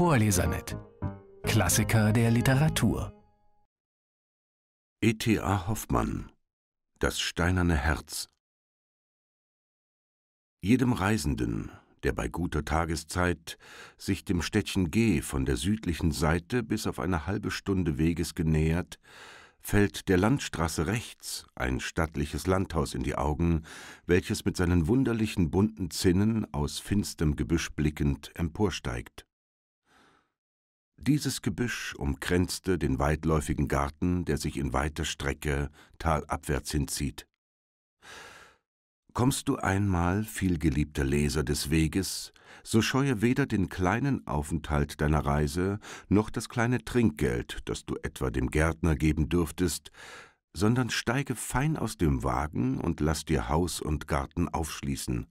Vorlesernet. Klassiker der Literatur. E.T.A. Hoffmann Das steinerne Herz Jedem Reisenden, der bei guter Tageszeit sich dem Städtchen G von der südlichen Seite bis auf eine halbe Stunde Weges genähert, fällt der Landstraße rechts ein stattliches Landhaus in die Augen, welches mit seinen wunderlichen bunten Zinnen aus finstem Gebüsch blickend emporsteigt. Dieses Gebüsch umkränzte den weitläufigen Garten, der sich in weiter Strecke talabwärts hinzieht. Kommst du einmal, vielgeliebter Leser des Weges, so scheue weder den kleinen Aufenthalt deiner Reise noch das kleine Trinkgeld, das du etwa dem Gärtner geben dürftest, sondern steige fein aus dem Wagen und lass dir Haus und Garten aufschließen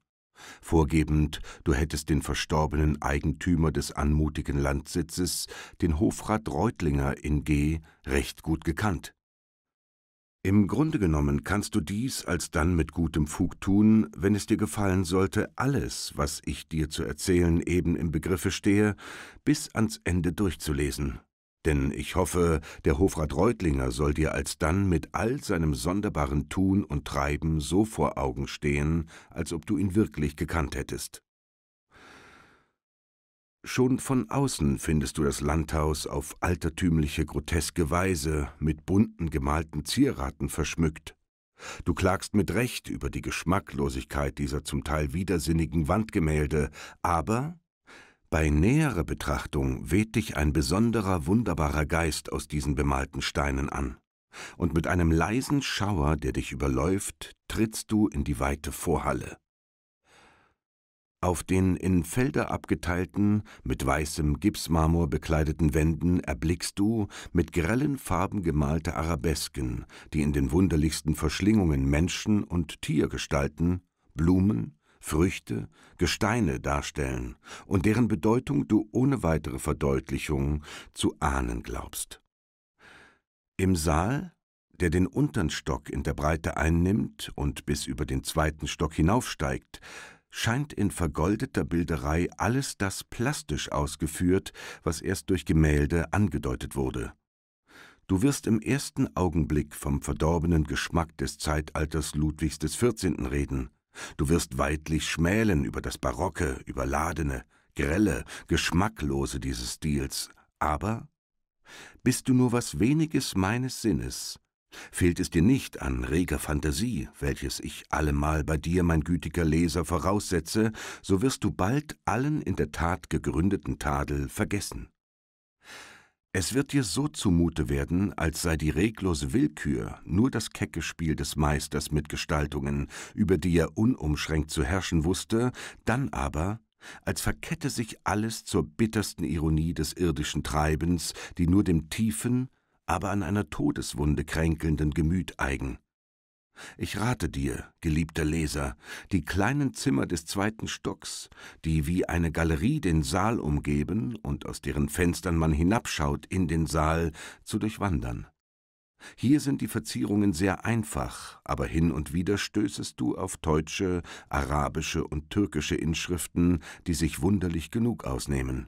vorgebend, du hättest den verstorbenen Eigentümer des anmutigen Landsitzes, den Hofrat Reutlinger in G., recht gut gekannt. Im Grunde genommen kannst du dies alsdann mit gutem Fug tun, wenn es dir gefallen sollte, alles, was ich dir zu erzählen eben im Begriffe stehe, bis ans Ende durchzulesen. Denn ich hoffe, der Hofrat Reutlinger soll dir alsdann mit all seinem sonderbaren Tun und Treiben so vor Augen stehen, als ob du ihn wirklich gekannt hättest. Schon von außen findest du das Landhaus auf altertümliche, groteske Weise mit bunten gemalten Zieraten verschmückt. Du klagst mit Recht über die Geschmacklosigkeit dieser zum Teil widersinnigen Wandgemälde, aber bei näherer Betrachtung weht dich ein besonderer, wunderbarer Geist aus diesen bemalten Steinen an. Und mit einem leisen Schauer, der dich überläuft, trittst du in die weite Vorhalle. Auf den in Felder abgeteilten, mit weißem Gipsmarmor bekleideten Wänden erblickst du mit grellen Farben gemalte Arabesken, die in den wunderlichsten Verschlingungen Menschen und Tiergestalten, Blumen, Früchte, Gesteine darstellen und deren Bedeutung du ohne weitere Verdeutlichung zu ahnen glaubst. Im Saal, der den untern Stock in der Breite einnimmt und bis über den zweiten Stock hinaufsteigt, scheint in vergoldeter Bilderei alles das plastisch ausgeführt, was erst durch Gemälde angedeutet wurde. Du wirst im ersten Augenblick vom verdorbenen Geschmack des Zeitalters Ludwigs XIV. reden, Du wirst weidlich schmälen über das Barocke, Überladene, Grelle, Geschmacklose dieses Stils, aber bist du nur was weniges meines Sinnes, fehlt es dir nicht an reger Fantasie, welches ich allemal bei dir, mein gütiger Leser, voraussetze, so wirst du bald allen in der Tat gegründeten Tadel vergessen. Es wird dir so zumute werden, als sei die reglose Willkür nur das kecke Spiel des Meisters mit Gestaltungen, über die er unumschränkt zu herrschen wusste, dann aber, als verkette sich alles zur bittersten Ironie des irdischen Treibens, die nur dem tiefen, aber an einer Todeswunde kränkelnden Gemüt eigen. Ich rate dir, geliebter Leser, die kleinen Zimmer des zweiten Stocks, die wie eine Galerie den Saal umgeben und aus deren Fenstern man hinabschaut in den Saal, zu durchwandern. Hier sind die Verzierungen sehr einfach, aber hin und wieder stößest du auf deutsche, arabische und türkische Inschriften, die sich wunderlich genug ausnehmen.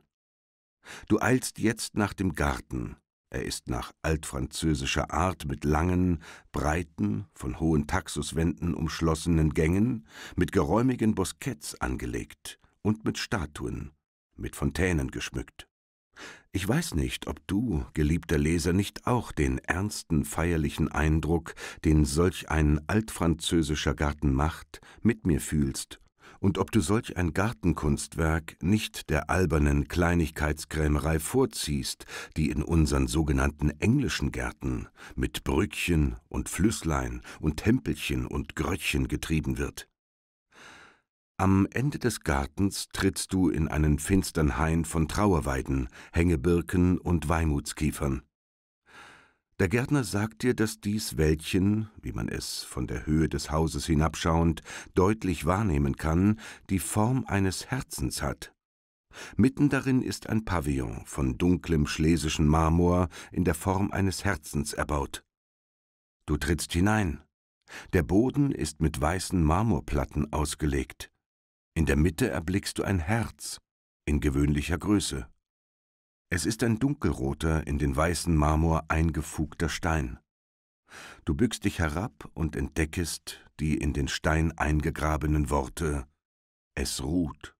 Du eilst jetzt nach dem Garten, er ist nach altfranzösischer Art mit langen, breiten, von hohen Taxuswänden umschlossenen Gängen, mit geräumigen Bosketts angelegt und mit Statuen, mit Fontänen geschmückt. Ich weiß nicht, ob du, geliebter Leser, nicht auch den ernsten, feierlichen Eindruck, den solch ein altfranzösischer Garten macht, mit mir fühlst und ob du solch ein Gartenkunstwerk nicht der albernen Kleinigkeitskrämerei vorziehst, die in unseren sogenannten englischen Gärten mit Brückchen und Flüsslein und Tempelchen und Gröttchen getrieben wird. Am Ende des Gartens trittst du in einen finstern Hain von Trauerweiden, Hängebirken und Weimutskiefern. Der Gärtner sagt dir, dass dies Wäldchen, wie man es von der Höhe des Hauses hinabschauend deutlich wahrnehmen kann, die Form eines Herzens hat. Mitten darin ist ein Pavillon von dunklem schlesischen Marmor in der Form eines Herzens erbaut. Du trittst hinein. Der Boden ist mit weißen Marmorplatten ausgelegt. In der Mitte erblickst du ein Herz in gewöhnlicher Größe. Es ist ein dunkelroter, in den weißen Marmor eingefugter Stein. Du bückst dich herab und entdeckest die in den Stein eingegrabenen Worte Es ruht.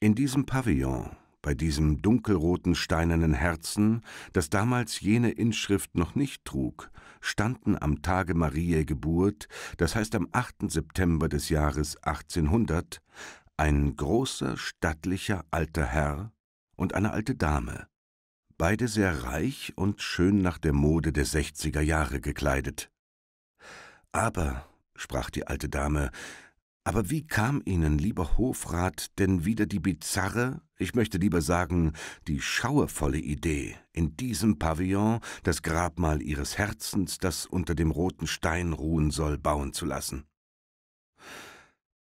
In diesem Pavillon, bei diesem dunkelroten steinernen Herzen, das damals jene Inschrift noch nicht trug, standen am Tage Mariä Geburt, das heißt am 8. September des Jahres 1800, ein großer, stattlicher alter Herr und eine alte Dame, beide sehr reich und schön nach der Mode der sechziger Jahre gekleidet. Aber, sprach die alte Dame, aber wie kam Ihnen, lieber Hofrat, denn wieder die bizarre, ich möchte lieber sagen, die schauervolle Idee, in diesem Pavillon das Grabmal Ihres Herzens, das unter dem roten Stein ruhen soll, bauen zu lassen?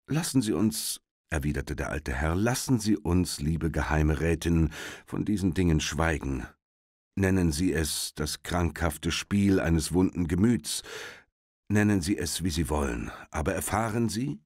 Lassen Sie uns, erwiderte der alte Herr, lassen Sie uns, liebe geheime Rätin, von diesen Dingen schweigen. Nennen Sie es das krankhafte Spiel eines wunden Gemüts, nennen Sie es, wie Sie wollen, aber erfahren Sie,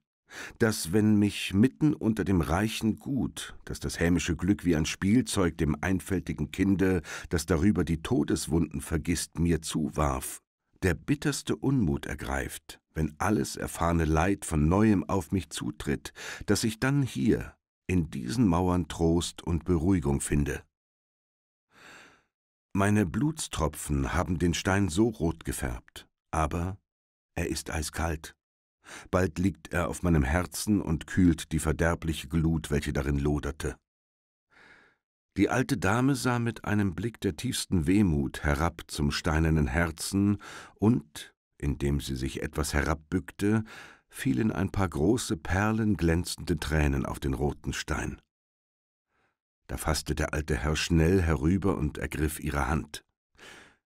dass wenn mich mitten unter dem reichen Gut, das das hämische Glück wie ein Spielzeug dem einfältigen Kinde, das darüber die Todeswunden vergisst, mir zuwarf, der bitterste Unmut ergreift, wenn alles erfahrene Leid von neuem auf mich zutritt, dass ich dann hier, in diesen Mauern Trost und Beruhigung finde. Meine Blutstropfen haben den Stein so rot gefärbt, aber er ist eiskalt. Bald liegt er auf meinem Herzen und kühlt die verderbliche Glut, welche darin loderte. Die alte Dame sah mit einem Blick der tiefsten Wehmut herab zum steinernen Herzen und, indem sie sich etwas herabbückte, fielen ein paar große Perlen glänzende Tränen auf den roten Stein. Da faßte der alte Herr schnell herüber und ergriff ihre Hand.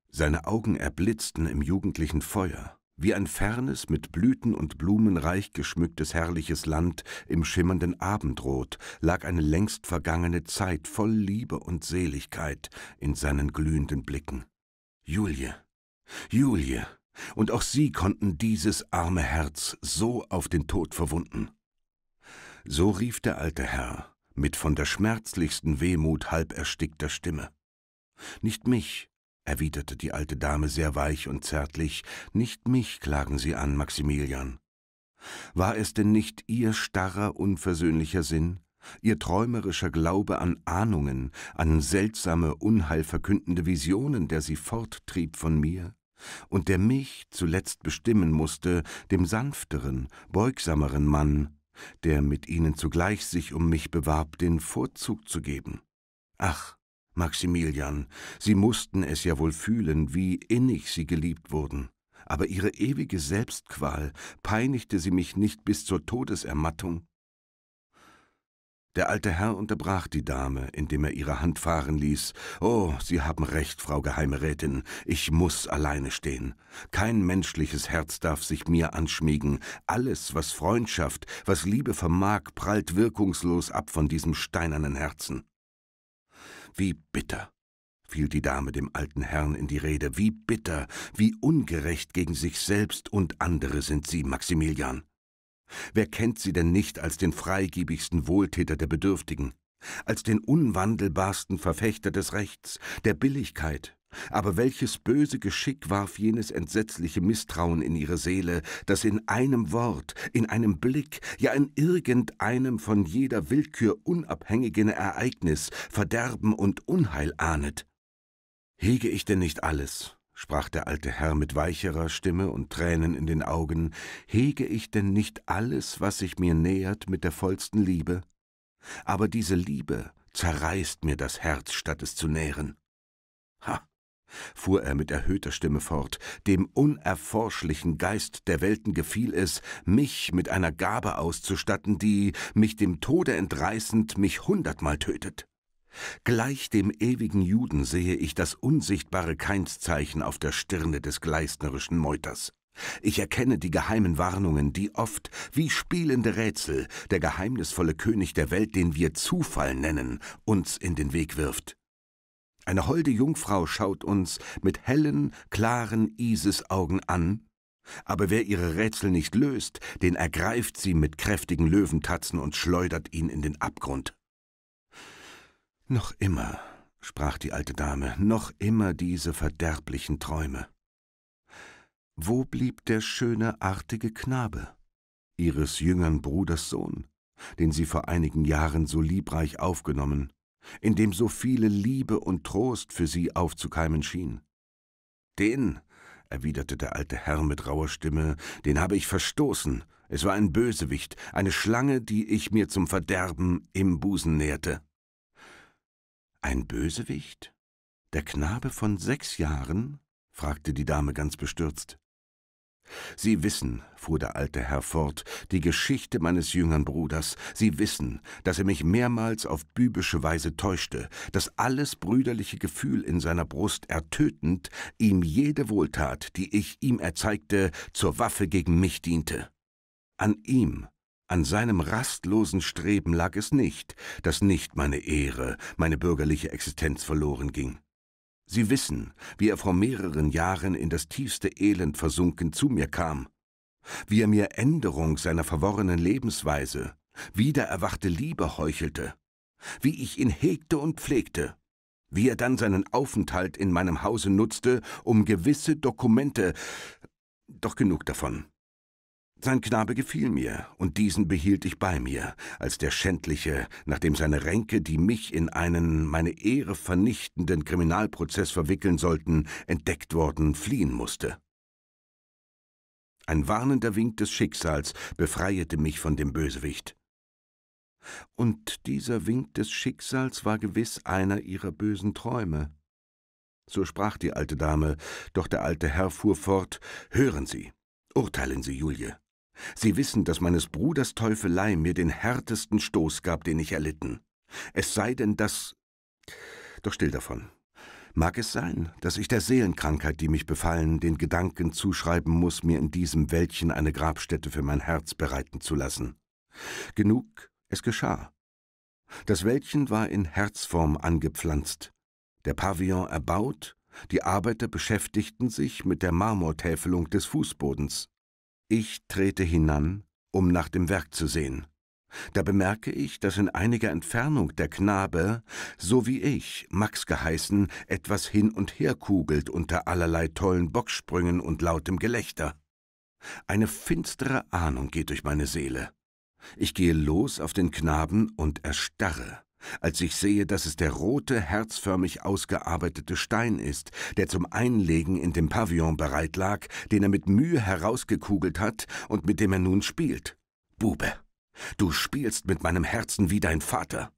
Seine Augen erblitzten im jugendlichen Feuer wie ein fernes, mit Blüten und Blumen reich geschmücktes herrliches Land im schimmernden Abendrot, lag eine längst vergangene Zeit voll Liebe und Seligkeit in seinen glühenden Blicken. Julie, Julie, und auch sie konnten dieses arme Herz so auf den Tod verwunden. So rief der alte Herr mit von der schmerzlichsten Wehmut halb erstickter Stimme. Nicht mich, erwiderte die alte Dame sehr weich und zärtlich, nicht mich klagen Sie an, Maximilian. War es denn nicht Ihr starrer, unversöhnlicher Sinn, Ihr träumerischer Glaube an Ahnungen, an seltsame, unheilverkündende Visionen, der Sie forttrieb von mir? und der mich zuletzt bestimmen mußte, dem sanfteren, beugsameren Mann, der mit ihnen zugleich sich um mich bewarb, den Vorzug zu geben. Ach, Maximilian, Sie mussten es ja wohl fühlen, wie innig Sie geliebt wurden. Aber Ihre ewige Selbstqual peinigte sie mich nicht bis zur Todesermattung. Der alte Herr unterbrach die Dame, indem er ihre Hand fahren ließ. Oh, Sie haben recht, Frau Geheime ich muß alleine stehen. Kein menschliches Herz darf sich mir anschmiegen. Alles, was Freundschaft, was Liebe vermag, prallt wirkungslos ab von diesem steinernen Herzen. Wie bitter, fiel die Dame dem alten Herrn in die Rede, wie bitter, wie ungerecht gegen sich selbst und andere sind Sie, Maximilian. Wer kennt Sie denn nicht als den freigebigsten Wohltäter der Bedürftigen, als den unwandelbarsten Verfechter des Rechts, der Billigkeit, aber welches böse Geschick warf jenes entsetzliche Misstrauen in ihre Seele, das in einem Wort, in einem Blick, ja in irgendeinem von jeder Willkür unabhängigen Ereignis Verderben und Unheil ahnet? Hege ich denn nicht alles, sprach der alte Herr mit weicherer Stimme und Tränen in den Augen, hege ich denn nicht alles, was sich mir nähert, mit der vollsten Liebe? Aber diese Liebe zerreißt mir das Herz, statt es zu nähren. Ha, fuhr er mit erhöhter Stimme fort, dem unerforschlichen Geist der Welten gefiel es, mich mit einer Gabe auszustatten, die, mich dem Tode entreißend, mich hundertmal tötet. Gleich dem ewigen Juden sehe ich das unsichtbare Keinszeichen auf der Stirne des gleisnerischen Meuters. Ich erkenne die geheimen Warnungen, die oft, wie spielende Rätsel, der geheimnisvolle König der Welt, den wir Zufall nennen, uns in den Weg wirft. Eine holde Jungfrau schaut uns mit hellen, klaren Isisaugen an, aber wer ihre Rätsel nicht löst, den ergreift sie mit kräftigen Löwentatzen und schleudert ihn in den Abgrund. Noch immer, sprach die alte Dame, noch immer diese verderblichen Träume. Wo blieb der schöne, artige Knabe, ihres jüngern Bruders Sohn, den sie vor einigen Jahren so liebreich aufgenommen in dem so viele Liebe und Trost für sie aufzukeimen schien. Den, erwiderte der alte Herr mit rauer Stimme, den habe ich verstoßen. Es war ein Bösewicht, eine Schlange, die ich mir zum Verderben im Busen nährte. Ein Bösewicht? Der Knabe von sechs Jahren? fragte die Dame ganz bestürzt. Sie wissen, fuhr der alte Herr fort, die Geschichte meines jüngeren Bruders. Sie wissen, dass er mich mehrmals auf bübische Weise täuschte, dass alles brüderliche Gefühl in seiner Brust ertötend ihm jede Wohltat, die ich ihm erzeigte, zur Waffe gegen mich diente. An ihm, an seinem rastlosen Streben lag es nicht, dass nicht meine Ehre, meine bürgerliche Existenz verloren ging. Sie wissen, wie er vor mehreren Jahren in das tiefste Elend versunken zu mir kam, wie er mir Änderung seiner verworrenen Lebensweise, wiedererwachte Liebe heuchelte, wie ich ihn hegte und pflegte, wie er dann seinen Aufenthalt in meinem Hause nutzte, um gewisse Dokumente. Doch genug davon. Sein Knabe gefiel mir, und diesen behielt ich bei mir, als der Schändliche, nachdem seine Ränke, die mich in einen meine Ehre vernichtenden Kriminalprozess verwickeln sollten, entdeckt worden, fliehen musste. Ein warnender Wink des Schicksals befreiete mich von dem Bösewicht. Und dieser Wink des Schicksals war gewiss einer ihrer bösen Träume. So sprach die alte Dame, doch der alte Herr fuhr fort Hören Sie, urteilen Sie, Julie. Sie wissen, dass meines Bruders Teufelei mir den härtesten Stoß gab, den ich erlitten. Es sei denn, dass... Doch still davon. Mag es sein, dass ich der Seelenkrankheit, die mich befallen, den Gedanken zuschreiben muss, mir in diesem Wäldchen eine Grabstätte für mein Herz bereiten zu lassen? Genug, es geschah. Das Wäldchen war in Herzform angepflanzt, der Pavillon erbaut, die Arbeiter beschäftigten sich mit der Marmortäfelung des Fußbodens. Ich trete hinan, um nach dem Werk zu sehen. Da bemerke ich, dass in einiger Entfernung der Knabe, so wie ich, Max geheißen, etwas hin und her kugelt unter allerlei tollen Bocksprüngen und lautem Gelächter. Eine finstere Ahnung geht durch meine Seele. Ich gehe los auf den Knaben und erstarre als ich sehe, dass es der rote, herzförmig ausgearbeitete Stein ist, der zum Einlegen in dem Pavillon bereit lag, den er mit Mühe herausgekugelt hat und mit dem er nun spielt. Bube, du spielst mit meinem Herzen wie dein Vater.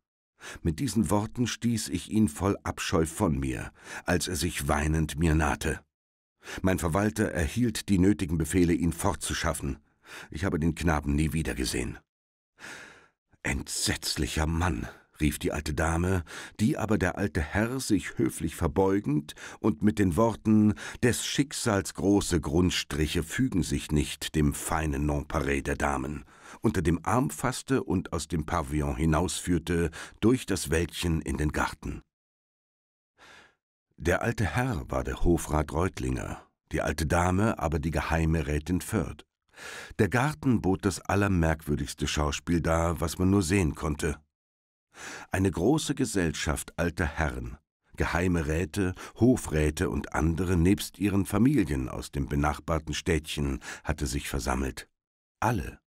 Mit diesen Worten stieß ich ihn voll Abscheu von mir, als er sich weinend mir nahte. Mein Verwalter erhielt die nötigen Befehle, ihn fortzuschaffen. Ich habe den Knaben nie wiedergesehen. Entsetzlicher Mann, rief die alte Dame, die aber der alte Herr sich höflich verbeugend und mit den Worten Des Schicksals große Grundstriche fügen sich nicht dem feinen Nonpareil der Damen, unter dem Arm faßte und aus dem Pavillon hinausführte, durch das Wäldchen in den Garten. Der alte Herr war der Hofrat Reutlinger, die alte Dame aber die geheime Rätin Förd. Der Garten bot das allermerkwürdigste Schauspiel dar, was man nur sehen konnte. Eine große Gesellschaft alter Herren, geheime Räte, Hofräte und andere nebst ihren Familien aus dem benachbarten Städtchen hatte sich versammelt. Alle.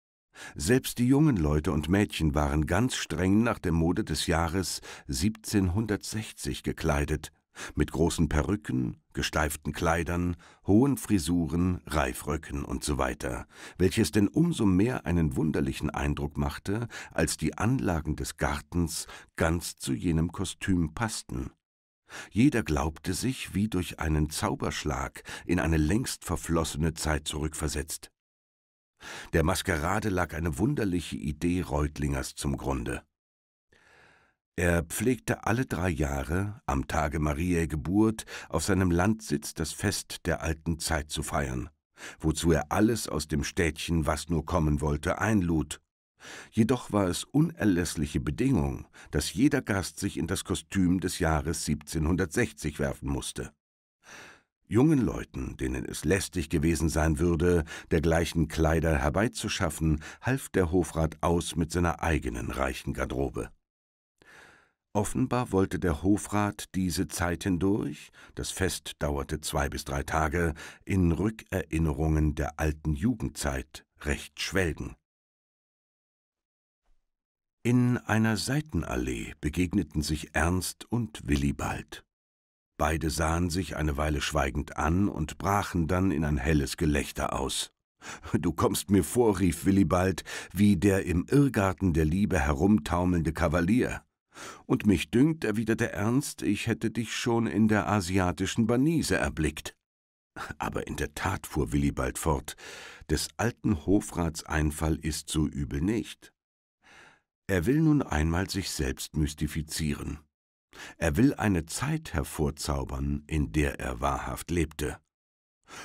Selbst die jungen Leute und Mädchen waren ganz streng nach der Mode des Jahres 1760 gekleidet mit großen Perücken, gesteiften Kleidern, hohen Frisuren, Reifröcken usw., so weiter, welches denn umso mehr einen wunderlichen Eindruck machte, als die Anlagen des Gartens ganz zu jenem Kostüm passten. Jeder glaubte sich wie durch einen Zauberschlag in eine längst verflossene Zeit zurückversetzt. Der Maskerade lag eine wunderliche Idee Reutlingers zum Grunde. Er pflegte alle drei Jahre, am Tage Mariä Geburt, auf seinem Landsitz das Fest der alten Zeit zu feiern, wozu er alles aus dem Städtchen, was nur kommen wollte, einlud. Jedoch war es unerlässliche Bedingung, dass jeder Gast sich in das Kostüm des Jahres 1760 werfen musste. Jungen Leuten, denen es lästig gewesen sein würde, dergleichen Kleider herbeizuschaffen, half der Hofrat aus mit seiner eigenen reichen Garderobe. Offenbar wollte der Hofrat diese Zeit hindurch, das Fest dauerte zwei bis drei Tage, in Rückerinnerungen der alten Jugendzeit recht schwelgen. In einer Seitenallee begegneten sich Ernst und Willibald. Beide sahen sich eine Weile schweigend an und brachen dann in ein helles Gelächter aus. Du kommst mir vor, rief Willibald, wie der im Irrgarten der Liebe herumtaumelnde Kavalier. Und mich dünkt, erwiderte Ernst, ich hätte dich schon in der asiatischen Banise erblickt. Aber in der Tat, fuhr Willibald fort, des alten Hofrats Einfall ist so übel nicht. Er will nun einmal sich selbst mystifizieren. Er will eine Zeit hervorzaubern, in der er wahrhaft lebte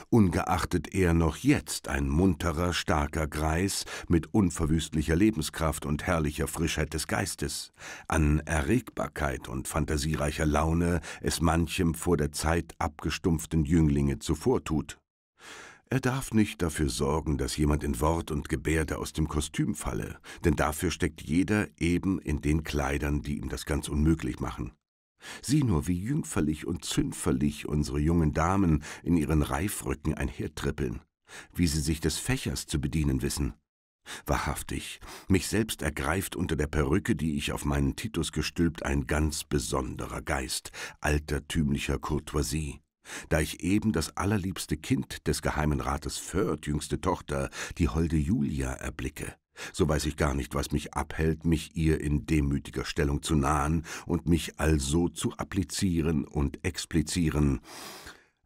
ungeachtet er noch jetzt ein munterer, starker Greis mit unverwüstlicher Lebenskraft und herrlicher Frischheit des Geistes, an Erregbarkeit und fantasiereicher Laune es manchem vor der Zeit abgestumpften Jünglinge zuvortut. Er darf nicht dafür sorgen, dass jemand in Wort und Gebärde aus dem Kostüm falle, denn dafür steckt jeder eben in den Kleidern, die ihm das ganz unmöglich machen. Sieh nur, wie jüngferlich und zünferlich unsere jungen Damen in ihren Reifröcken einhertrippeln, wie sie sich des Fächers zu bedienen wissen. Wahrhaftig, mich selbst ergreift unter der Perücke, die ich auf meinen Titus gestülpt, ein ganz besonderer Geist altertümlicher Courtoisie da ich eben das allerliebste Kind des Geheimen Rates Förd, jüngste Tochter, die holde Julia, erblicke, so weiß ich gar nicht, was mich abhält, mich ihr in demütiger Stellung zu nahen und mich also zu applizieren und explizieren.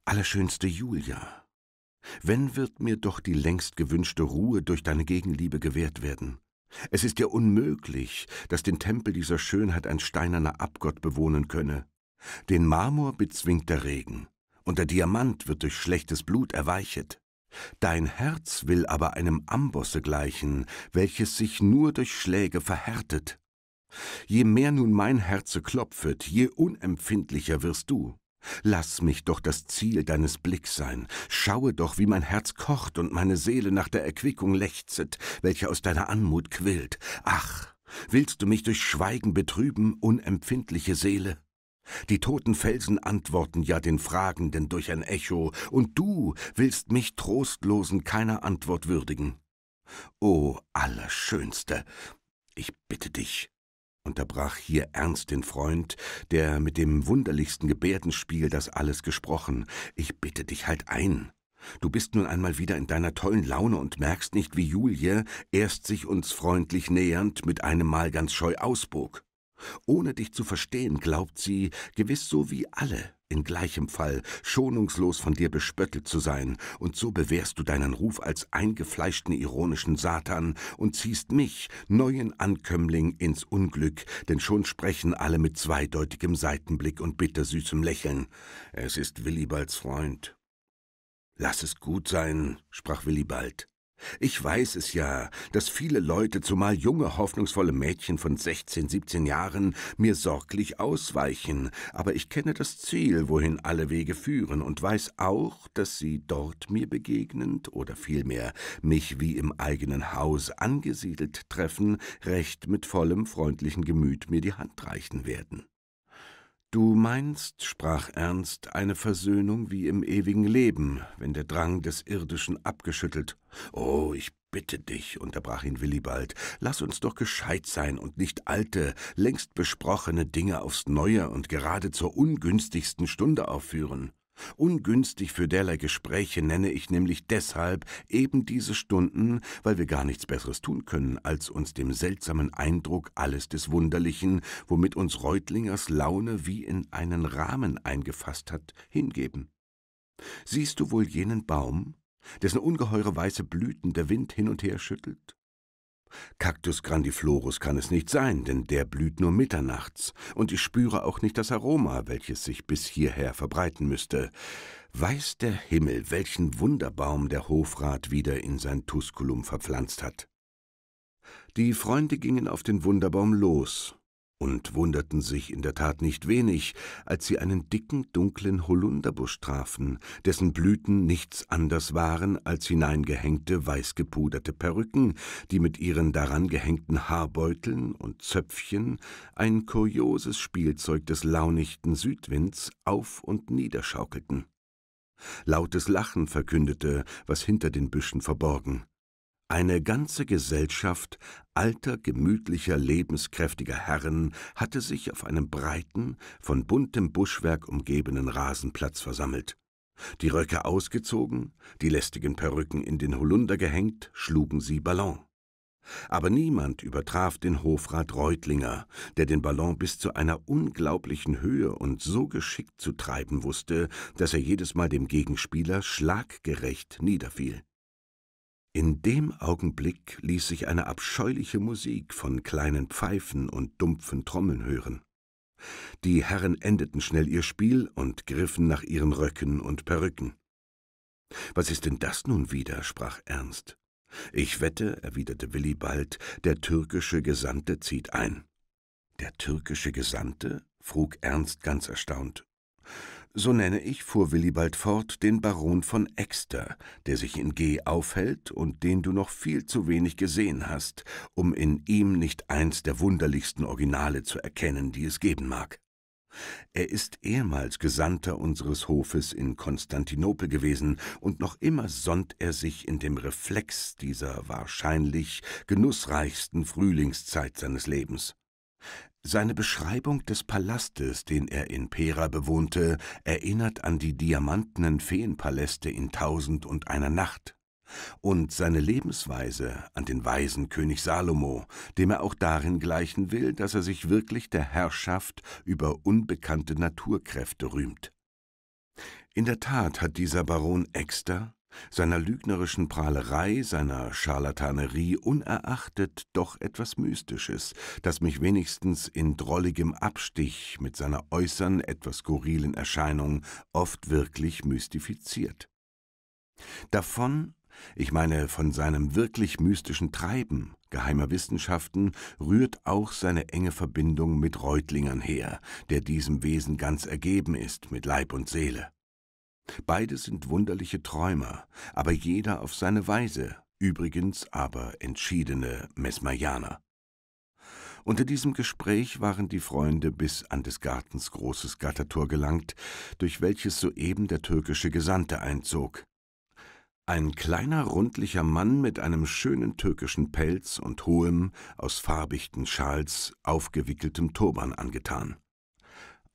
Allerschönste Julia, wenn wird mir doch die längst gewünschte Ruhe durch deine Gegenliebe gewährt werden? Es ist ja unmöglich, dass den Tempel dieser Schönheit ein steinerner Abgott bewohnen könne. Den Marmor bezwingt der Regen, und der Diamant wird durch schlechtes Blut erweichet. Dein Herz will aber einem Ambosse gleichen, welches sich nur durch Schläge verhärtet. Je mehr nun mein Herze klopfet, je unempfindlicher wirst du. Lass mich doch das Ziel deines Blicks sein. Schaue doch, wie mein Herz kocht und meine Seele nach der Erquickung lechzet, welche aus deiner Anmut quillt. Ach, willst du mich durch Schweigen betrüben, unempfindliche Seele? Die toten Felsen antworten ja den Fragenden durch ein Echo, und du willst mich trostlosen keiner Antwort würdigen. O Allerschönste, ich bitte dich, unterbrach hier ernst den Freund, der mit dem wunderlichsten Gebärdenspiel das alles gesprochen, ich bitte dich halt ein. Du bist nun einmal wieder in deiner tollen Laune und merkst nicht, wie Julie, erst sich uns freundlich nähernd, mit einem Mal ganz scheu ausbog. Ohne dich zu verstehen, glaubt sie, gewiss so wie alle, in gleichem Fall, schonungslos von dir bespöttelt zu sein, und so bewährst du deinen Ruf als eingefleischten ironischen Satan und ziehst mich, neuen Ankömmling, ins Unglück, denn schon sprechen alle mit zweideutigem Seitenblick und bittersüßem Lächeln. Es ist Willibalds Freund. Lass es gut sein, sprach Willibald. Ich weiß es ja, dass viele Leute, zumal junge, hoffnungsvolle Mädchen von 16, 17 Jahren, mir sorglich ausweichen, aber ich kenne das Ziel, wohin alle Wege führen, und weiß auch, dass sie dort mir begegnend oder vielmehr mich wie im eigenen Haus angesiedelt treffen, recht mit vollem freundlichen Gemüt mir die Hand reichen werden. Du meinst, sprach Ernst, eine Versöhnung wie im ewigen Leben, wenn der Drang des Irdischen abgeschüttelt. Oh, ich bitte dich, unterbrach ihn Willibald, lass uns doch gescheit sein und nicht alte, längst besprochene Dinge aufs Neue und gerade zur ungünstigsten Stunde aufführen. Ungünstig für derlei Gespräche nenne ich nämlich deshalb eben diese Stunden, weil wir gar nichts Besseres tun können, als uns dem seltsamen Eindruck alles des Wunderlichen, womit uns Reutlingers Laune wie in einen Rahmen eingefasst hat, hingeben. Siehst du wohl jenen Baum, dessen ungeheure weiße Blüten der Wind hin und her schüttelt? Cactus grandiflorus kann es nicht sein, denn der blüht nur mitternachts, und ich spüre auch nicht das Aroma, welches sich bis hierher verbreiten müsste. Weiß der Himmel, welchen Wunderbaum der Hofrat wieder in sein Tusculum verpflanzt hat. Die Freunde gingen auf den Wunderbaum los, und wunderten sich in der Tat nicht wenig, als sie einen dicken, dunklen Holunderbusch trafen, dessen Blüten nichts anders waren als hineingehängte, weißgepuderte Perücken, die mit ihren daran gehängten Haarbeuteln und Zöpfchen ein kurioses Spielzeug des launichten Südwinds auf- und niederschaukelten. Lautes Lachen verkündete, was hinter den Büschen verborgen. Eine ganze Gesellschaft alter, gemütlicher, lebenskräftiger Herren hatte sich auf einem breiten, von buntem Buschwerk umgebenen Rasenplatz versammelt. Die Röcke ausgezogen, die lästigen Perücken in den Holunder gehängt, schlugen sie Ballon. Aber niemand übertraf den Hofrat Reutlinger, der den Ballon bis zu einer unglaublichen Höhe und so geschickt zu treiben wusste, dass er jedes Mal dem Gegenspieler schlaggerecht niederfiel. In dem Augenblick ließ sich eine abscheuliche Musik von kleinen Pfeifen und dumpfen Trommeln hören. Die Herren endeten schnell ihr Spiel und griffen nach ihren Röcken und Perücken. Was ist denn das nun wieder? sprach Ernst. Ich wette, erwiderte Willibald, der türkische Gesandte zieht ein. Der türkische Gesandte? frug Ernst ganz erstaunt. So nenne ich, fuhr Willibald fort, den Baron von Exter, der sich in G aufhält und den du noch viel zu wenig gesehen hast, um in ihm nicht eins der wunderlichsten Originale zu erkennen, die es geben mag. Er ist ehemals Gesandter unseres Hofes in Konstantinopel gewesen, und noch immer sonnt er sich in dem Reflex dieser wahrscheinlich genussreichsten Frühlingszeit seines Lebens. Seine Beschreibung des Palastes, den er in Pera bewohnte, erinnert an die diamantenen Feenpaläste in Tausend und einer Nacht und seine Lebensweise an den weisen König Salomo, dem er auch darin gleichen will, dass er sich wirklich der Herrschaft über unbekannte Naturkräfte rühmt. In der Tat hat dieser Baron Exter, seiner lügnerischen Prahlerei, seiner Scharlatanerie unerachtet doch etwas Mystisches, das mich wenigstens in drolligem Abstich mit seiner äußern etwas skurrilen Erscheinung oft wirklich mystifiziert. Davon, ich meine von seinem wirklich mystischen Treiben, geheimer Wissenschaften, rührt auch seine enge Verbindung mit Reutlingern her, der diesem Wesen ganz ergeben ist mit Leib und Seele. Beide sind wunderliche Träumer, aber jeder auf seine Weise, übrigens aber entschiedene Mesmerianer. Unter diesem Gespräch waren die Freunde bis an des Gartens großes Gattertor gelangt, durch welches soeben der türkische Gesandte einzog. Ein kleiner, rundlicher Mann mit einem schönen türkischen Pelz und hohem, aus farbichten Schals aufgewickeltem Turban angetan.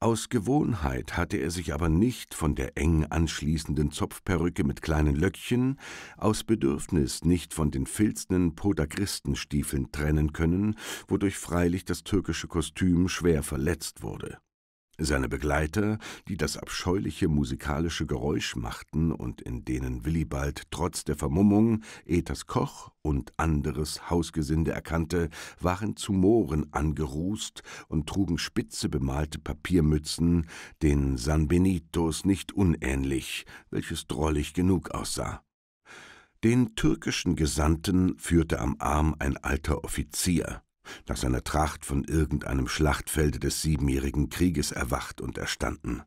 Aus Gewohnheit hatte er sich aber nicht von der eng anschließenden Zopfperücke mit kleinen Löckchen, aus Bedürfnis nicht von den filznen Podagristenstiefeln trennen können, wodurch freilich das türkische Kostüm schwer verletzt wurde. Seine Begleiter, die das abscheuliche musikalische Geräusch machten und in denen Willibald trotz der Vermummung Ethers Koch und anderes Hausgesinde erkannte, waren zu Mohren angerußt und trugen spitze bemalte Papiermützen, den Sanbenitos nicht unähnlich, welches drollig genug aussah. Den türkischen Gesandten führte am Arm ein alter Offizier, nach seiner Tracht von irgendeinem Schlachtfelde des Siebenjährigen Krieges erwacht und erstanden.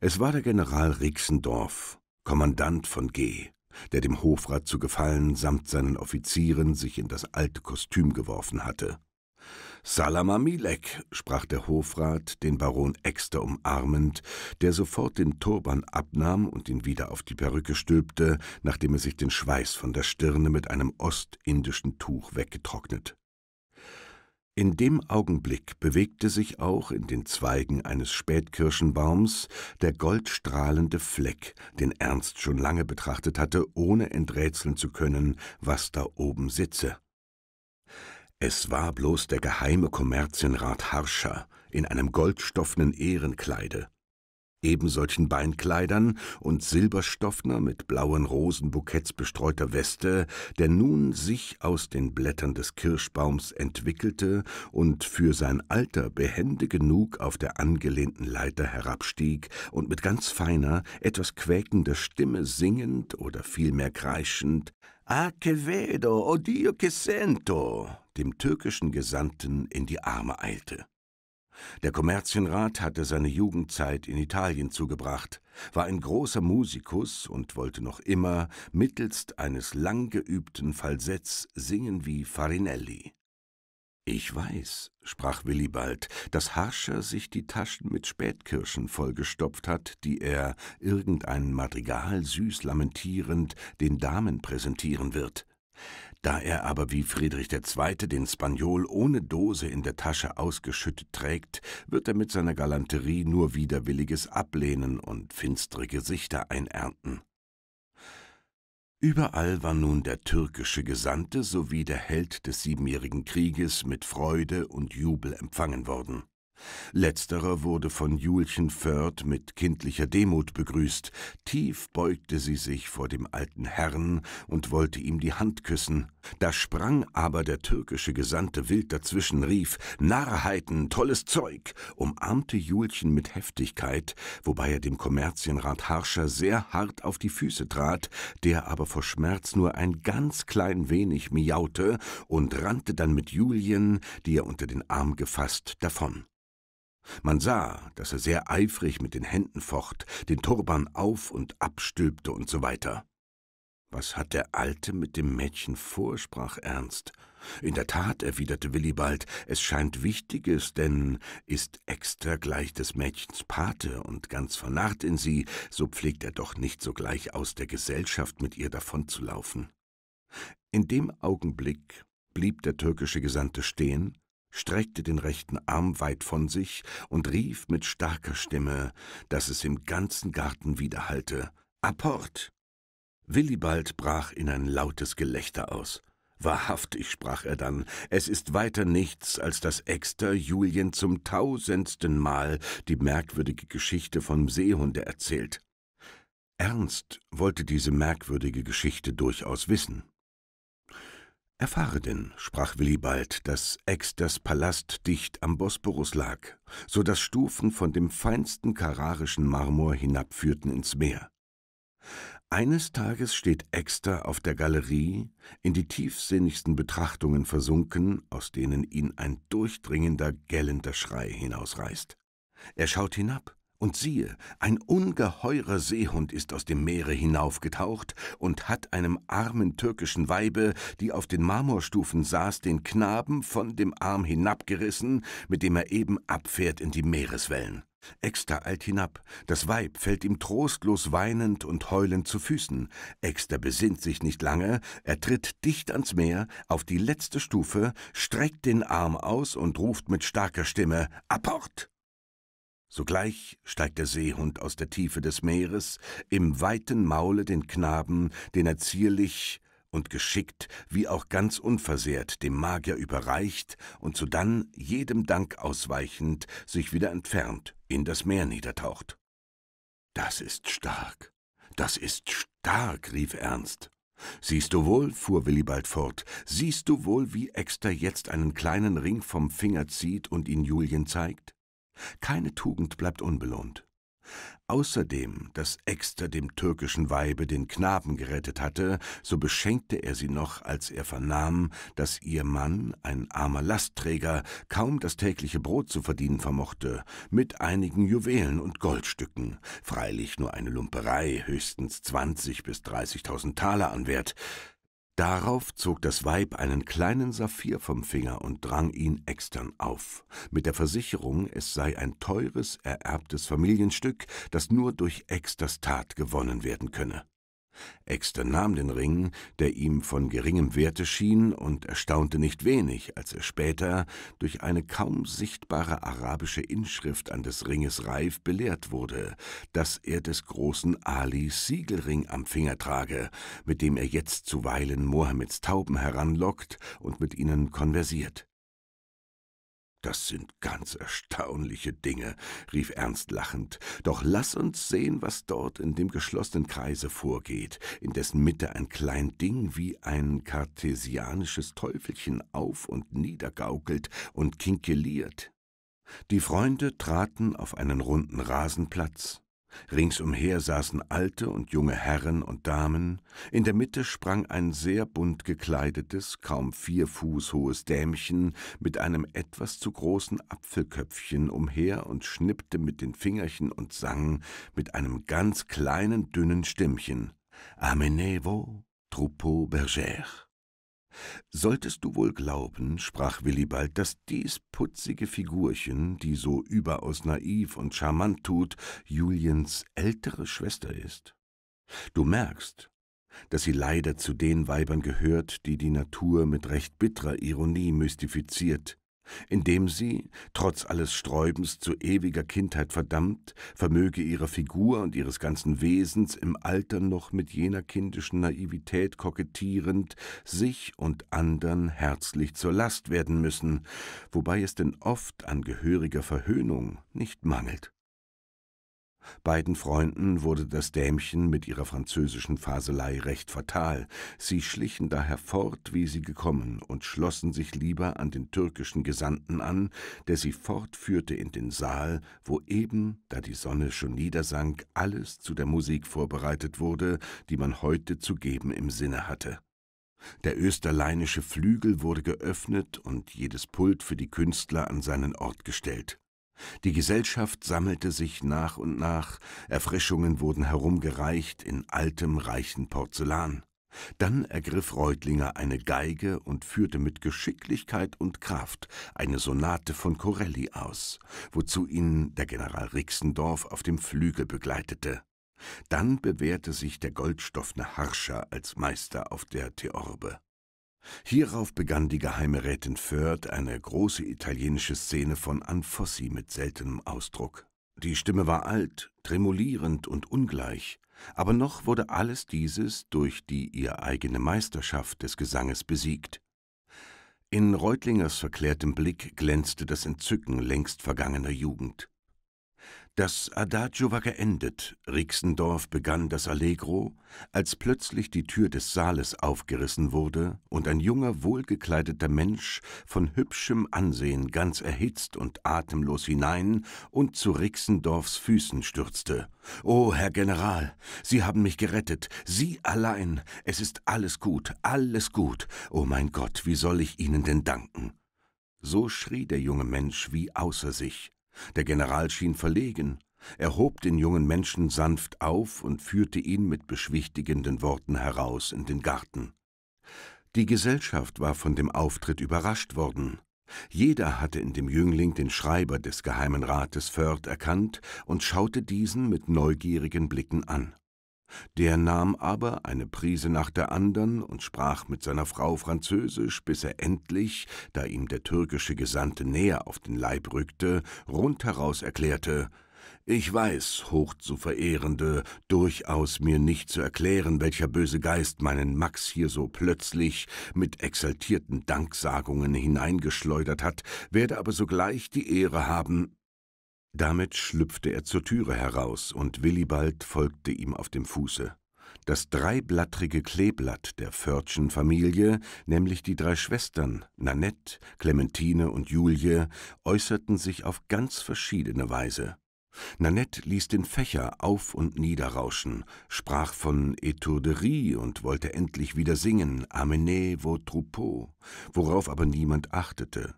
Es war der General Rixendorf, Kommandant von G., der dem Hofrat zu Gefallen samt seinen Offizieren sich in das alte Kostüm geworfen hatte. Salama Milek, sprach der Hofrat, den Baron Exter umarmend, der sofort den Turban abnahm und ihn wieder auf die Perücke stülpte, nachdem er sich den Schweiß von der Stirne mit einem ostindischen Tuch weggetrocknet in dem Augenblick bewegte sich auch in den Zweigen eines Spätkirschenbaums der goldstrahlende Fleck, den Ernst schon lange betrachtet hatte, ohne enträtseln zu können, was da oben sitze. Es war bloß der geheime Kommerzienrat Harscher in einem goldstoffenen Ehrenkleide, eben solchen Beinkleidern und silberstoffner mit blauen Rosenbuketts bestreuter Weste, der nun sich aus den Blättern des Kirschbaums entwickelte und für sein Alter behende genug auf der angelehnten Leiter herabstieg und mit ganz feiner, etwas quäkender Stimme singend oder vielmehr kreischend A che vedo, o Dio che sento, dem türkischen Gesandten in die Arme eilte. Der Kommerzienrat hatte seine Jugendzeit in Italien zugebracht, war ein großer Musikus und wollte noch immer mittelst eines lang geübten Falsetts singen wie Farinelli. Ich weiß, sprach Willibald, dass Harscher sich die Taschen mit Spätkirschen vollgestopft hat, die er, irgendein Madrigal süß lamentierend, den Damen präsentieren wird. Da er aber wie Friedrich II. den Spaniol ohne Dose in der Tasche ausgeschüttet trägt, wird er mit seiner Galanterie nur widerwilliges Ablehnen und finstere Gesichter einernten. Überall war nun der türkische Gesandte sowie der Held des Siebenjährigen Krieges mit Freude und Jubel empfangen worden. Letzterer wurde von Julchen Förd mit kindlicher Demut begrüßt. Tief beugte sie sich vor dem alten Herrn und wollte ihm die Hand küssen. Da sprang aber der türkische Gesandte wild dazwischen, rief Narrheiten, tolles Zeug, umarmte Julchen mit Heftigkeit, wobei er dem Kommerzienrat Harscher sehr hart auf die Füße trat, der aber vor Schmerz nur ein ganz klein wenig miaute und rannte dann mit Julien, die er unter den Arm gefasst, davon. Man sah, dass er sehr eifrig mit den Händen focht, den Turban auf und abstülpte und so weiter. Was hat der Alte mit dem Mädchen vor? sprach Ernst. In der Tat, erwiderte Willibald, es scheint Wichtiges, denn ist extra gleich des Mädchens Pate und ganz vernarrt in sie, so pflegt er doch nicht sogleich aus der Gesellschaft mit ihr davonzulaufen. In dem Augenblick blieb der türkische Gesandte stehen streckte den rechten Arm weit von sich und rief mit starker Stimme, daß es im ganzen Garten widerhallte. Apport! Willibald brach in ein lautes Gelächter aus. Wahrhaftig, sprach er dann, es ist weiter nichts, als dass Exter Julien zum tausendsten Mal die merkwürdige Geschichte vom Seehunde erzählt. Ernst wollte diese merkwürdige Geschichte durchaus wissen. Erfahre denn, sprach Willibald, daß Exters Palast dicht am Bosporus lag, so daß Stufen von dem feinsten kararischen Marmor hinabführten ins Meer. Eines Tages steht Exter auf der Galerie, in die tiefsinnigsten Betrachtungen versunken, aus denen ihn ein durchdringender, gellender Schrei hinausreißt. Er schaut hinab, und siehe, ein ungeheurer Seehund ist aus dem Meere hinaufgetaucht und hat einem armen türkischen Weibe, die auf den Marmorstufen saß, den Knaben von dem Arm hinabgerissen, mit dem er eben abfährt in die Meereswellen. Exter eilt hinab, das Weib fällt ihm trostlos weinend und heulend zu Füßen. Exter besinnt sich nicht lange, er tritt dicht ans Meer, auf die letzte Stufe, streckt den Arm aus und ruft mit starker Stimme Apport! Sogleich steigt der Seehund aus der Tiefe des Meeres, im weiten Maule den Knaben, den er zierlich und geschickt wie auch ganz unversehrt dem Magier überreicht und sodann jedem Dank ausweichend sich wieder entfernt, in das Meer niedertaucht. Das ist stark, das ist stark, rief Ernst. Siehst du wohl, fuhr Willibald fort, siehst du wohl, wie Exter jetzt einen kleinen Ring vom Finger zieht und ihn Julien zeigt? Keine Tugend bleibt unbelohnt. Außerdem, dass Exter dem türkischen Weibe den Knaben gerettet hatte, so beschenkte er sie noch, als er vernahm, dass ihr Mann, ein armer Lastträger, kaum das tägliche Brot zu verdienen vermochte, mit einigen Juwelen und Goldstücken, freilich nur eine Lumperei, höchstens zwanzig bis dreißigtausend Taler an Wert, Darauf zog das Weib einen kleinen Saphir vom Finger und drang ihn extern auf, mit der Versicherung, es sei ein teures, ererbtes Familienstück, das nur durch Exters Tat gewonnen werden könne. Exton nahm den Ring, der ihm von geringem Werte schien, und erstaunte nicht wenig, als er später durch eine kaum sichtbare arabische Inschrift an des Ringes Reif belehrt wurde, dass er des großen Alis Siegelring am Finger trage, mit dem er jetzt zuweilen Mohammeds Tauben heranlockt und mit ihnen konversiert. Das sind ganz erstaunliche Dinge, rief Ernst lachend. Doch lass uns sehen, was dort in dem geschlossenen Kreise vorgeht, in dessen Mitte ein klein Ding wie ein kartesianisches Teufelchen auf und niedergaukelt und kinkeliert. Die Freunde traten auf einen runden Rasenplatz, Ringsumher saßen alte und junge Herren und Damen, in der Mitte sprang ein sehr bunt gekleidetes, kaum vier Fuß hohes Dämchen mit einem etwas zu großen Apfelköpfchen umher und schnippte mit den Fingerchen und sang mit einem ganz kleinen, dünnen Stimmchen Amenez-vous, troupeau bergère. Solltest du wohl glauben, sprach Willibald, dass dies putzige Figurchen, die so überaus naiv und charmant tut, Juliens ältere Schwester ist? Du merkst, dass sie leider zu den Weibern gehört, die die Natur mit recht bitterer Ironie mystifiziert, indem sie, trotz alles Sträubens zu ewiger Kindheit verdammt, vermöge ihrer Figur und ihres ganzen Wesens im Alter noch mit jener kindischen Naivität kokettierend, sich und andern herzlich zur Last werden müssen, wobei es denn oft an gehöriger Verhöhnung nicht mangelt. Beiden Freunden wurde das Dämchen mit ihrer französischen Faselei recht fatal. Sie schlichen daher fort, wie sie gekommen, und schlossen sich lieber an den türkischen Gesandten an, der sie fortführte in den Saal, wo eben, da die Sonne schon niedersank, alles zu der Musik vorbereitet wurde, die man heute zu geben im Sinne hatte. Der österleinische Flügel wurde geöffnet und jedes Pult für die Künstler an seinen Ort gestellt. Die Gesellschaft sammelte sich nach und nach, Erfrischungen wurden herumgereicht in altem, reichen Porzellan. Dann ergriff Reutlinger eine Geige und führte mit Geschicklichkeit und Kraft eine Sonate von Corelli aus, wozu ihn der General Rixendorf auf dem Flügel begleitete. Dann bewährte sich der goldstoffne Harscher als Meister auf der Theorbe. Hierauf begann die geheime Rätin Förd eine große italienische Szene von Anfossi mit seltenem Ausdruck. Die Stimme war alt, tremulierend und ungleich, aber noch wurde alles dieses durch die ihr eigene Meisterschaft des Gesanges besiegt. In Reutlingers verklärtem Blick glänzte das Entzücken längst vergangener Jugend. Das Adagio war geendet, Rixendorf begann das Allegro, als plötzlich die Tür des Saales aufgerissen wurde und ein junger, wohlgekleideter Mensch von hübschem Ansehen ganz erhitzt und atemlos hinein und zu Rixendorfs Füßen stürzte. O Herr General, Sie haben mich gerettet, Sie allein, es ist alles gut, alles gut, o mein Gott, wie soll ich Ihnen denn danken? So schrie der junge Mensch wie außer sich, der General schien verlegen, er hob den jungen Menschen sanft auf und führte ihn mit beschwichtigenden Worten heraus in den Garten. Die Gesellschaft war von dem Auftritt überrascht worden. Jeder hatte in dem Jüngling den Schreiber des Geheimen Rates Förd erkannt und schaute diesen mit neugierigen Blicken an. Der nahm aber eine Prise nach der andern und sprach mit seiner Frau Französisch, bis er endlich, da ihm der türkische Gesandte näher auf den Leib rückte, rundheraus erklärte Ich weiß, hochzuverehrende, durchaus mir nicht zu erklären, welcher böse Geist meinen Max hier so plötzlich mit exaltierten Danksagungen hineingeschleudert hat, werde aber sogleich die Ehre haben, damit schlüpfte er zur Türe heraus, und Willibald folgte ihm auf dem Fuße. Das dreiblattrige Kleeblatt der Förtschen-Familie, nämlich die drei Schwestern, Nanette, Clementine und Julie, äußerten sich auf ganz verschiedene Weise. Nanette ließ den Fächer auf und nieder rauschen, sprach von Etourderie und wollte endlich wieder singen, Amenez vos troupeaux, worauf aber niemand achtete.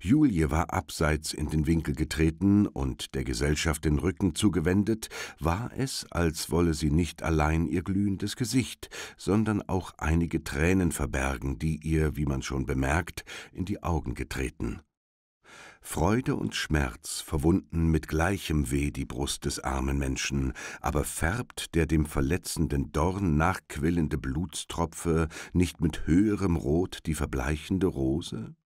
Julie war abseits in den Winkel getreten und der Gesellschaft den Rücken zugewendet, war es, als wolle sie nicht allein ihr glühendes Gesicht, sondern auch einige Tränen verbergen, die ihr, wie man schon bemerkt, in die Augen getreten. Freude und Schmerz verwunden mit gleichem Weh die Brust des armen Menschen, aber färbt der dem verletzenden Dorn nachquillende Blutstropfe nicht mit höherem Rot die verbleichende Rose?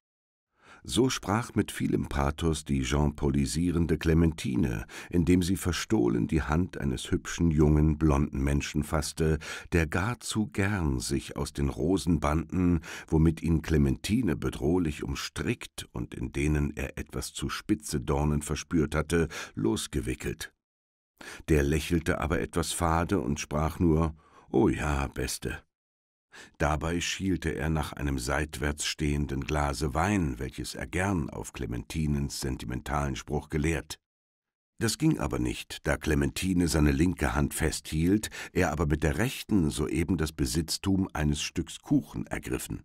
So sprach mit vielem Pathos die jean-paulisierende Clementine, indem sie verstohlen die Hand eines hübschen, jungen, blonden Menschen fasste, der gar zu gern sich aus den Rosenbanden, womit ihn Clementine bedrohlich umstrickt und in denen er etwas zu spitze Dornen verspürt hatte, losgewickelt. Der lächelte aber etwas fade und sprach nur, »Oh ja, Beste«, Dabei schielte er nach einem seitwärts stehenden Glase Wein, welches er gern auf Clementinens sentimentalen Spruch geleert. Das ging aber nicht, da Clementine seine linke Hand festhielt, er aber mit der rechten soeben das Besitztum eines Stücks Kuchen ergriffen.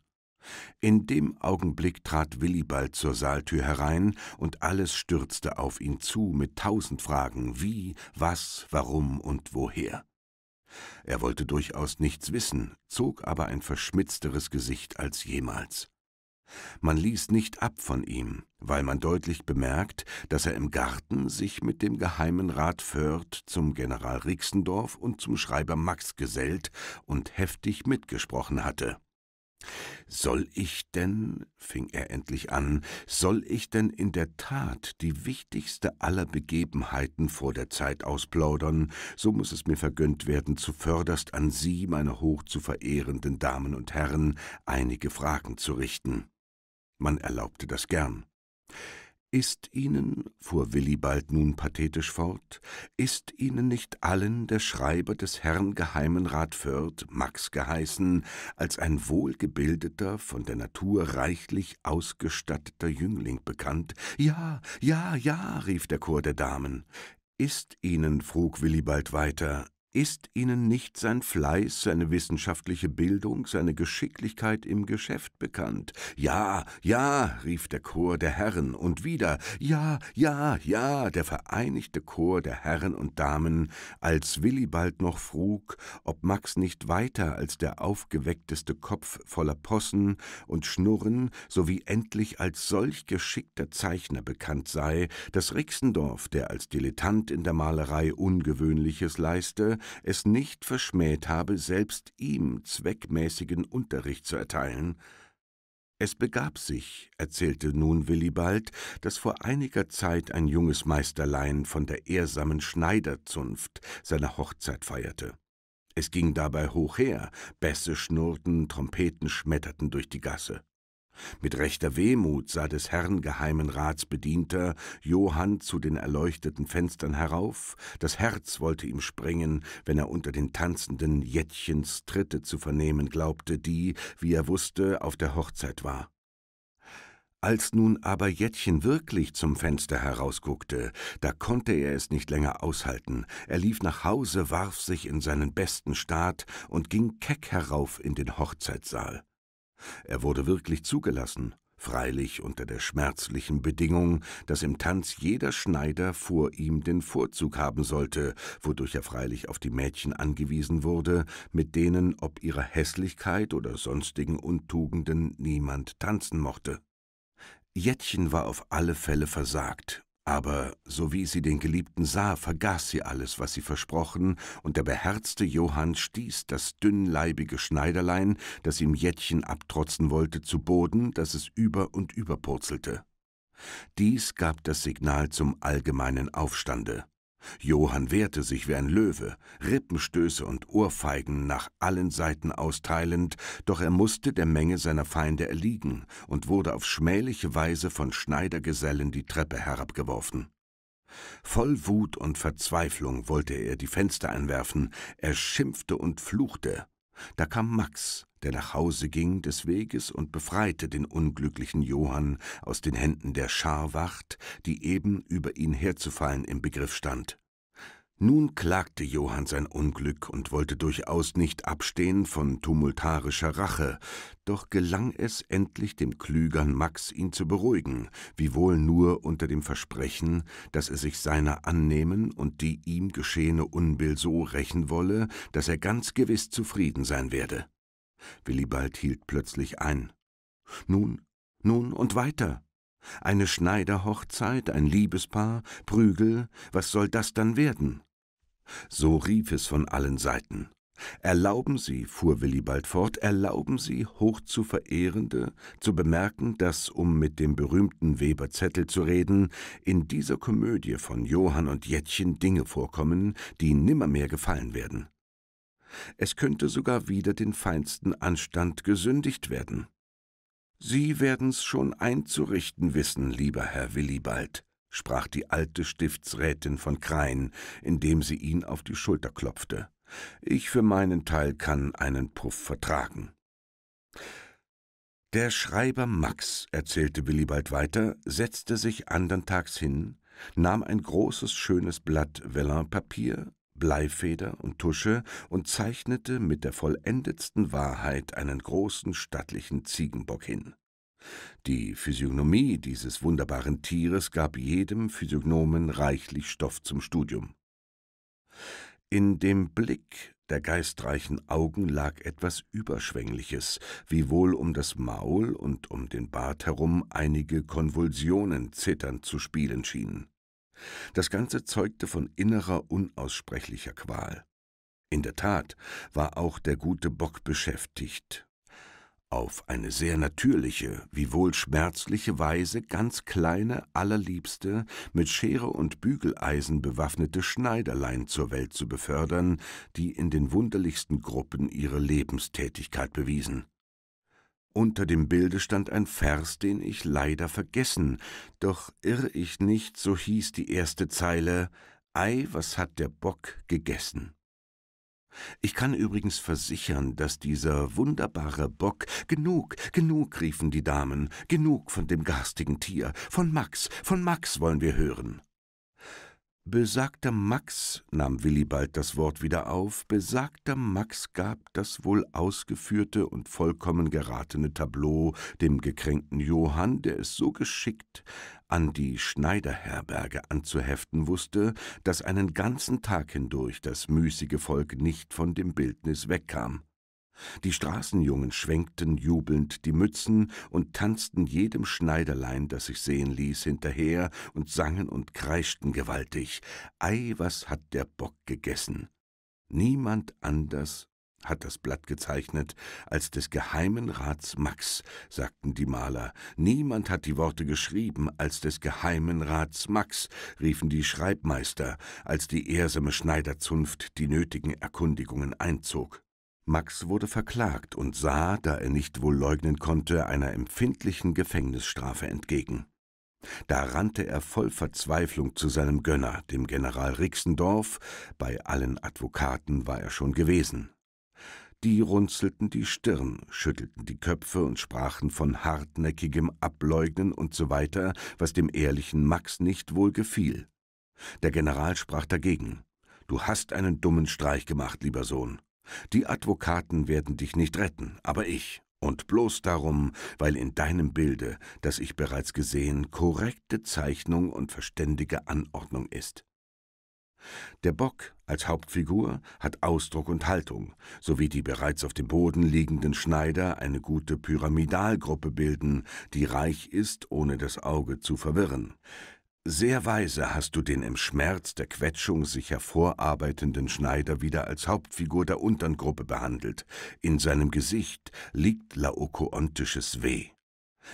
In dem Augenblick trat Willibald zur Saaltür herein, und alles stürzte auf ihn zu mit tausend Fragen wie, was, warum und woher. Er wollte durchaus nichts wissen, zog aber ein verschmitzteres Gesicht als jemals. Man ließ nicht ab von ihm, weil man deutlich bemerkt, dass er im Garten sich mit dem geheimen Rat Fürth zum General Rixendorf und zum Schreiber Max gesellt und heftig mitgesprochen hatte. Soll ich denn, fing er endlich an, soll ich denn in der Tat die wichtigste aller Begebenheiten vor der Zeit ausplaudern, so muß es mir vergönnt werden, zuvörderst an Sie, meine hoch zu verehrenden Damen und Herren, einige Fragen zu richten. Man erlaubte das gern. Ist Ihnen, fuhr Willibald nun pathetisch fort, ist Ihnen nicht allen der Schreiber des Herrn Geheimen Rat Fürth, Max geheißen, als ein wohlgebildeter, von der Natur reichlich ausgestatteter Jüngling bekannt? Ja, ja, ja, rief der Chor der Damen. Ist Ihnen, frug Willibald weiter, ist ihnen nicht sein Fleiß, seine wissenschaftliche Bildung, seine Geschicklichkeit im Geschäft bekannt? Ja, ja, rief der Chor der Herren, und wieder Ja, ja, ja, der vereinigte Chor der Herren und Damen, als Willibald noch frug, ob Max nicht weiter als der aufgeweckteste Kopf voller Possen und Schnurren sowie endlich als solch geschickter Zeichner bekannt sei, dass Rixendorf, der als Dilettant in der Malerei Ungewöhnliches leiste, es nicht verschmäht habe, selbst ihm zweckmäßigen Unterricht zu erteilen. Es begab sich, erzählte nun Willibald, daß vor einiger Zeit ein junges Meisterlein von der ehrsamen Schneiderzunft seine Hochzeit feierte. Es ging dabei hoch her, Bässe schnurrten, Trompeten schmetterten durch die Gasse. Mit rechter Wehmut sah des Herrn Geheimen Ratsbedienter Johann zu den erleuchteten Fenstern herauf, das Herz wollte ihm springen, wenn er unter den tanzenden Jettchens Tritte zu vernehmen glaubte, die, wie er wusste, auf der Hochzeit war. Als nun aber Jettchen wirklich zum Fenster herausguckte, da konnte er es nicht länger aushalten. Er lief nach Hause, warf sich in seinen besten Staat und ging keck herauf in den Hochzeitssaal. Er wurde wirklich zugelassen, freilich unter der schmerzlichen Bedingung, dass im Tanz jeder Schneider vor ihm den Vorzug haben sollte, wodurch er freilich auf die Mädchen angewiesen wurde, mit denen ob ihrer Hässlichkeit oder sonstigen Untugenden niemand tanzen mochte. Jettchen war auf alle Fälle versagt aber sowie sie den Geliebten sah, vergaß sie alles, was sie versprochen, und der beherzte Johann stieß das dünnleibige Schneiderlein, das ihm Jettchen abtrotzen wollte, zu Boden, daß es über und über purzelte. Dies gab das Signal zum allgemeinen Aufstande. Johann wehrte sich wie ein Löwe, Rippenstöße und Ohrfeigen nach allen Seiten austeilend, doch er musste der Menge seiner Feinde erliegen und wurde auf schmähliche Weise von Schneidergesellen die Treppe herabgeworfen. Voll Wut und Verzweiflung wollte er die Fenster einwerfen, er schimpfte und fluchte. Da kam Max, der nach Hause ging des Weges und befreite den unglücklichen Johann aus den Händen der Scharwacht, die eben über ihn herzufallen im Begriff stand. Nun klagte Johann sein Unglück und wollte durchaus nicht abstehen von tumultarischer Rache, doch gelang es endlich dem klügern Max, ihn zu beruhigen, wiewohl nur unter dem Versprechen, dass er sich seiner annehmen und die ihm geschehene Unbill so rächen wolle, dass er ganz gewiss zufrieden sein werde. Willibald hielt plötzlich ein. Nun, nun und weiter. Eine Schneiderhochzeit, ein Liebespaar, Prügel, was soll das dann werden? So rief es von allen Seiten. Erlauben Sie, fuhr Willibald fort, erlauben Sie, hochzuverehrende, zu bemerken, dass, um mit dem berühmten Weberzettel zu reden, in dieser Komödie von Johann und Jettchen Dinge vorkommen, die nimmermehr gefallen werden es könnte sogar wieder den feinsten Anstand gesündigt werden. Sie werden's schon einzurichten wissen, lieber Herr Willibald, sprach die alte Stiftsrätin von Krain, indem sie ihn auf die Schulter klopfte. Ich für meinen Teil kann einen Puff vertragen. Der Schreiber Max, erzählte Willibald weiter, setzte sich andern Tags hin, nahm ein großes, schönes Blatt Vellin-Papier Bleifeder und Tusche und zeichnete mit der vollendetsten Wahrheit einen großen stattlichen Ziegenbock hin. Die Physiognomie dieses wunderbaren Tieres gab jedem Physiognomen reichlich Stoff zum Studium. In dem Blick der geistreichen Augen lag etwas Überschwängliches, wiewohl um das Maul und um den Bart herum einige Konvulsionen zitternd zu spielen schienen. Das Ganze zeugte von innerer, unaussprechlicher Qual. In der Tat war auch der gute Bock beschäftigt, auf eine sehr natürliche, wiewohl schmerzliche Weise ganz kleine, allerliebste, mit Schere und Bügeleisen bewaffnete Schneiderlein zur Welt zu befördern, die in den wunderlichsten Gruppen ihre Lebenstätigkeit bewiesen. Unter dem Bilde stand ein Vers, den ich leider vergessen, doch irr ich nicht, so hieß die erste Zeile Ei, was hat der Bock gegessen? Ich kann übrigens versichern, dass dieser wunderbare Bock genug, genug, riefen die Damen, genug von dem garstigen Tier, von Max, von Max wollen wir hören. Besagter Max, nahm Willibald das Wort wieder auf, besagter Max gab das wohl ausgeführte und vollkommen geratene Tableau dem gekränkten Johann, der es so geschickt an die Schneiderherberge anzuheften wußte, daß einen ganzen Tag hindurch das müßige Volk nicht von dem Bildnis wegkam. Die Straßenjungen schwenkten jubelnd die Mützen und tanzten jedem Schneiderlein, das sich sehen ließ, hinterher und sangen und kreischten gewaltig. Ei, was hat der Bock gegessen? Niemand anders hat das Blatt gezeichnet als des Geheimen Rats Max, sagten die Maler. Niemand hat die Worte geschrieben als des Geheimen Rats Max, riefen die Schreibmeister, als die ehrsame Schneiderzunft die nötigen Erkundigungen einzog. Max wurde verklagt und sah, da er nicht wohl leugnen konnte, einer empfindlichen Gefängnisstrafe entgegen. Da rannte er voll Verzweiflung zu seinem Gönner, dem General Rixendorf, bei allen Advokaten war er schon gewesen. Die runzelten die Stirn, schüttelten die Köpfe und sprachen von hartnäckigem Ableugnen und so weiter, was dem ehrlichen Max nicht wohl gefiel. Der General sprach dagegen. Du hast einen dummen Streich gemacht, lieber Sohn. Die Advokaten werden dich nicht retten, aber ich. Und bloß darum, weil in deinem Bilde, das ich bereits gesehen, korrekte Zeichnung und verständige Anordnung ist. Der Bock als Hauptfigur hat Ausdruck und Haltung, sowie die bereits auf dem Boden liegenden Schneider eine gute Pyramidalgruppe bilden, die reich ist, ohne das Auge zu verwirren. Sehr weise hast du den im Schmerz der Quetschung sich hervorarbeitenden Schneider wieder als Hauptfigur der untern Gruppe behandelt. In seinem Gesicht liegt laokoontisches Weh.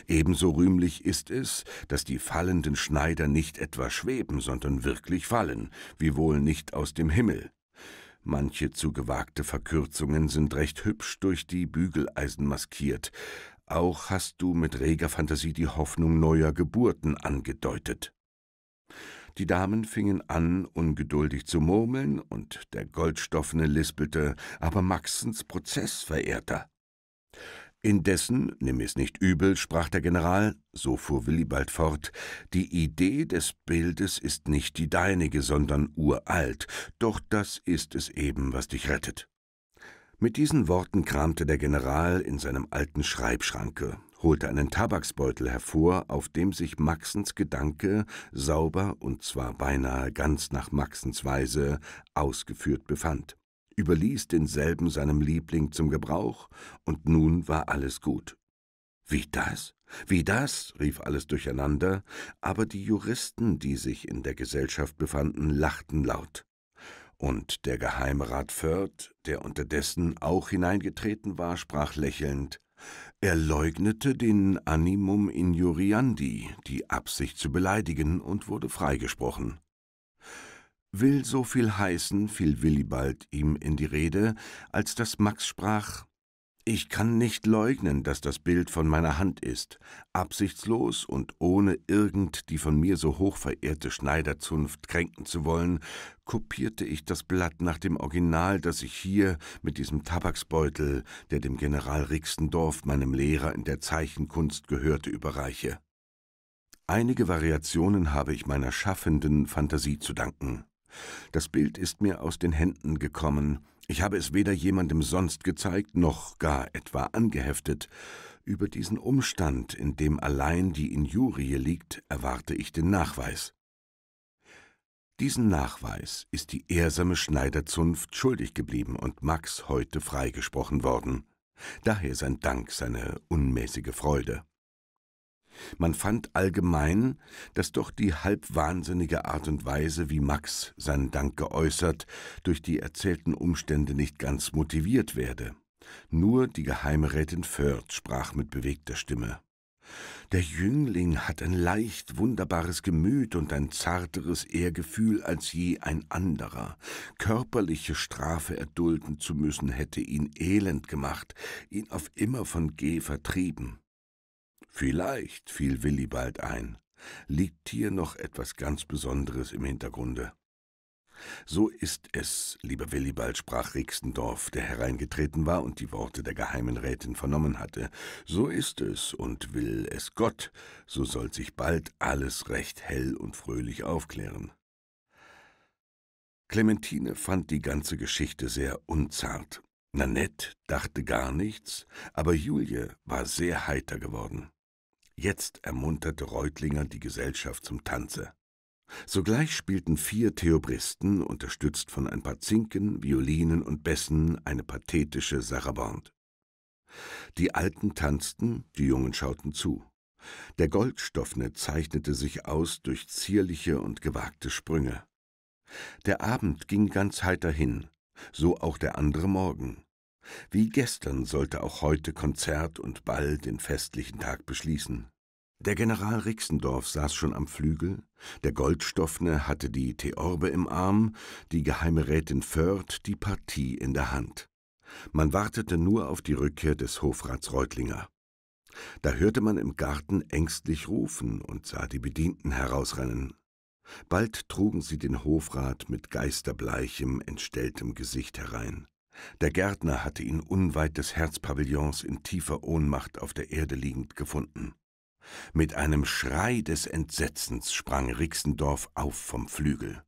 Ebenso rühmlich ist es, dass die fallenden Schneider nicht etwa schweben, sondern wirklich fallen, wiewohl nicht aus dem Himmel. Manche zu gewagte Verkürzungen sind recht hübsch durch die Bügeleisen maskiert. Auch hast du mit reger Fantasie die Hoffnung neuer Geburten angedeutet. Die Damen fingen an, ungeduldig zu murmeln, und der Goldstoffene lispelte, aber Maxens Prozess verehrter. Indessen, nimm es nicht übel, sprach der General, so fuhr Willibald fort, die Idee des Bildes ist nicht die deinige, sondern uralt, doch das ist es eben, was dich rettet. Mit diesen Worten kramte der General in seinem alten Schreibschranke, holte einen Tabaksbeutel hervor, auf dem sich Maxens Gedanke sauber und zwar beinahe ganz nach Maxens Weise ausgeführt befand, überließ denselben seinem Liebling zum Gebrauch, und nun war alles gut. Wie das? Wie das? rief alles durcheinander, aber die Juristen, die sich in der Gesellschaft befanden, lachten laut. Und der Geheimrat Förth, der unterdessen auch hineingetreten war, sprach lächelnd, er leugnete den Animum injuriandi, die Absicht zu beleidigen, und wurde freigesprochen. Will so viel heißen, fiel Willibald ihm in die Rede, als dass Max sprach, ich kann nicht leugnen, dass das Bild von meiner Hand ist, absichtslos und ohne irgend die von mir so hoch verehrte Schneiderzunft kränken zu wollen, kopierte ich das Blatt nach dem Original, das ich hier mit diesem Tabaksbeutel, der dem General Rixendorf, meinem Lehrer in der Zeichenkunst gehörte, überreiche. Einige Variationen habe ich meiner schaffenden Fantasie zu danken. Das Bild ist mir aus den Händen gekommen, ich habe es weder jemandem sonst gezeigt, noch gar etwa angeheftet. Über diesen Umstand, in dem allein die Injurie liegt, erwarte ich den Nachweis. Diesen Nachweis ist die ehrsame Schneiderzunft schuldig geblieben und Max heute freigesprochen worden. Daher sein Dank, seine unmäßige Freude. Man fand allgemein, dass doch die halb wahnsinnige Art und Weise, wie Max seinen Dank geäußert, durch die erzählten Umstände nicht ganz motiviert werde. Nur die Geheimrätin Förd sprach mit bewegter Stimme. Der Jüngling hat ein leicht wunderbares Gemüt und ein zarteres Ehrgefühl als je ein anderer. Körperliche Strafe erdulden zu müssen, hätte ihn elend gemacht, ihn auf immer von G vertrieben. Vielleicht, fiel Willibald ein, liegt hier noch etwas ganz Besonderes im Hintergrunde. So ist es, lieber Willibald, sprach Rixendorf, der hereingetreten war und die Worte der geheimen Rätin vernommen hatte. So ist es, und will es Gott, so soll sich bald alles recht hell und fröhlich aufklären. Clementine fand die ganze Geschichte sehr unzart. Nanette dachte gar nichts, aber Julie war sehr heiter geworden. Jetzt ermunterte Reutlinger die Gesellschaft zum Tanze. Sogleich spielten vier Theobristen, unterstützt von ein paar Zinken, Violinen und Bässen, eine pathetische Sarabande. Die Alten tanzten, die Jungen schauten zu. Der Goldstoffne zeichnete sich aus durch zierliche und gewagte Sprünge. Der Abend ging ganz heiter hin, so auch der andere Morgen. Wie gestern sollte auch heute Konzert und Ball den festlichen Tag beschließen. Der General Rixendorf saß schon am Flügel, der Goldstoffne hatte die Theorbe im Arm, die Geheimerätin Rätin die Partie in der Hand. Man wartete nur auf die Rückkehr des Hofrats Reutlinger. Da hörte man im Garten ängstlich rufen und sah die Bedienten herausrennen. Bald trugen sie den Hofrat mit geisterbleichem, entstelltem Gesicht herein. Der Gärtner hatte ihn unweit des Herzpavillons in tiefer Ohnmacht auf der Erde liegend gefunden. Mit einem Schrei des Entsetzens sprang Rixendorf auf vom Flügel.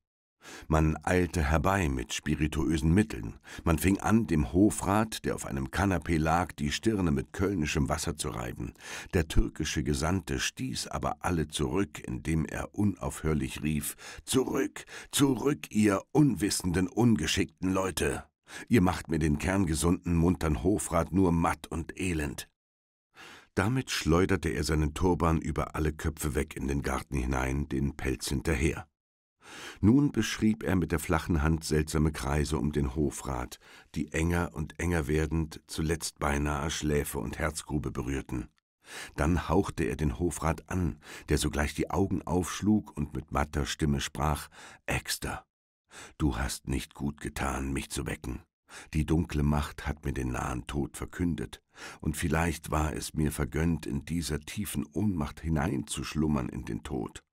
Man eilte herbei mit spirituösen Mitteln. Man fing an, dem Hofrat, der auf einem Kanapee lag, die Stirne mit kölnischem Wasser zu reiben. Der türkische Gesandte stieß aber alle zurück, indem er unaufhörlich rief: Zurück, zurück, ihr unwissenden, ungeschickten Leute! Ihr macht mir den kerngesunden, muntern Hofrat nur matt und elend. Damit schleuderte er seinen Turban über alle Köpfe weg in den Garten hinein, den Pelz hinterher. Nun beschrieb er mit der flachen Hand seltsame Kreise um den Hofrat, die enger und enger werdend zuletzt beinahe Schläfe und Herzgrube berührten. Dann hauchte er den Hofrat an, der sogleich die Augen aufschlug und mit matter Stimme sprach Exter, Du hast nicht gut getan, mich zu wecken. Die dunkle Macht hat mir den nahen Tod verkündet, und vielleicht war es mir vergönnt, in dieser tiefen Ohnmacht hineinzuschlummern in den Tod.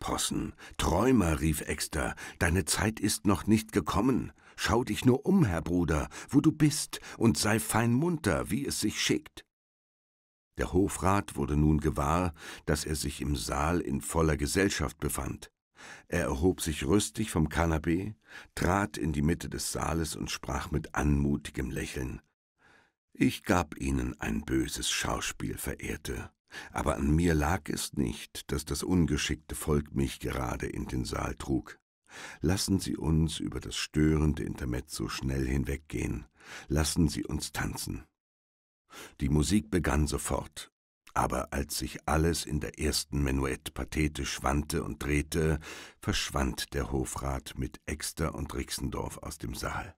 Possen, Träumer, rief Exter, deine Zeit ist noch nicht gekommen. Schau dich nur um, Herr Bruder, wo du bist, und sei fein munter, wie es sich schickt. Der Hofrat wurde nun gewahr, daß er sich im Saal in voller Gesellschaft befand. Er erhob sich rüstig vom Kanapee, trat in die Mitte des Saales und sprach mit anmutigem Lächeln. Ich gab Ihnen ein böses Schauspiel, Verehrte, aber an mir lag es nicht, dass das ungeschickte Volk mich gerade in den Saal trug. Lassen Sie uns über das störende Intermezzo schnell hinweggehen, lassen Sie uns tanzen. Die Musik begann sofort, aber als sich alles in der ersten Menuett pathetisch wandte und drehte, verschwand der Hofrat mit Exter und Rixendorf aus dem Saal.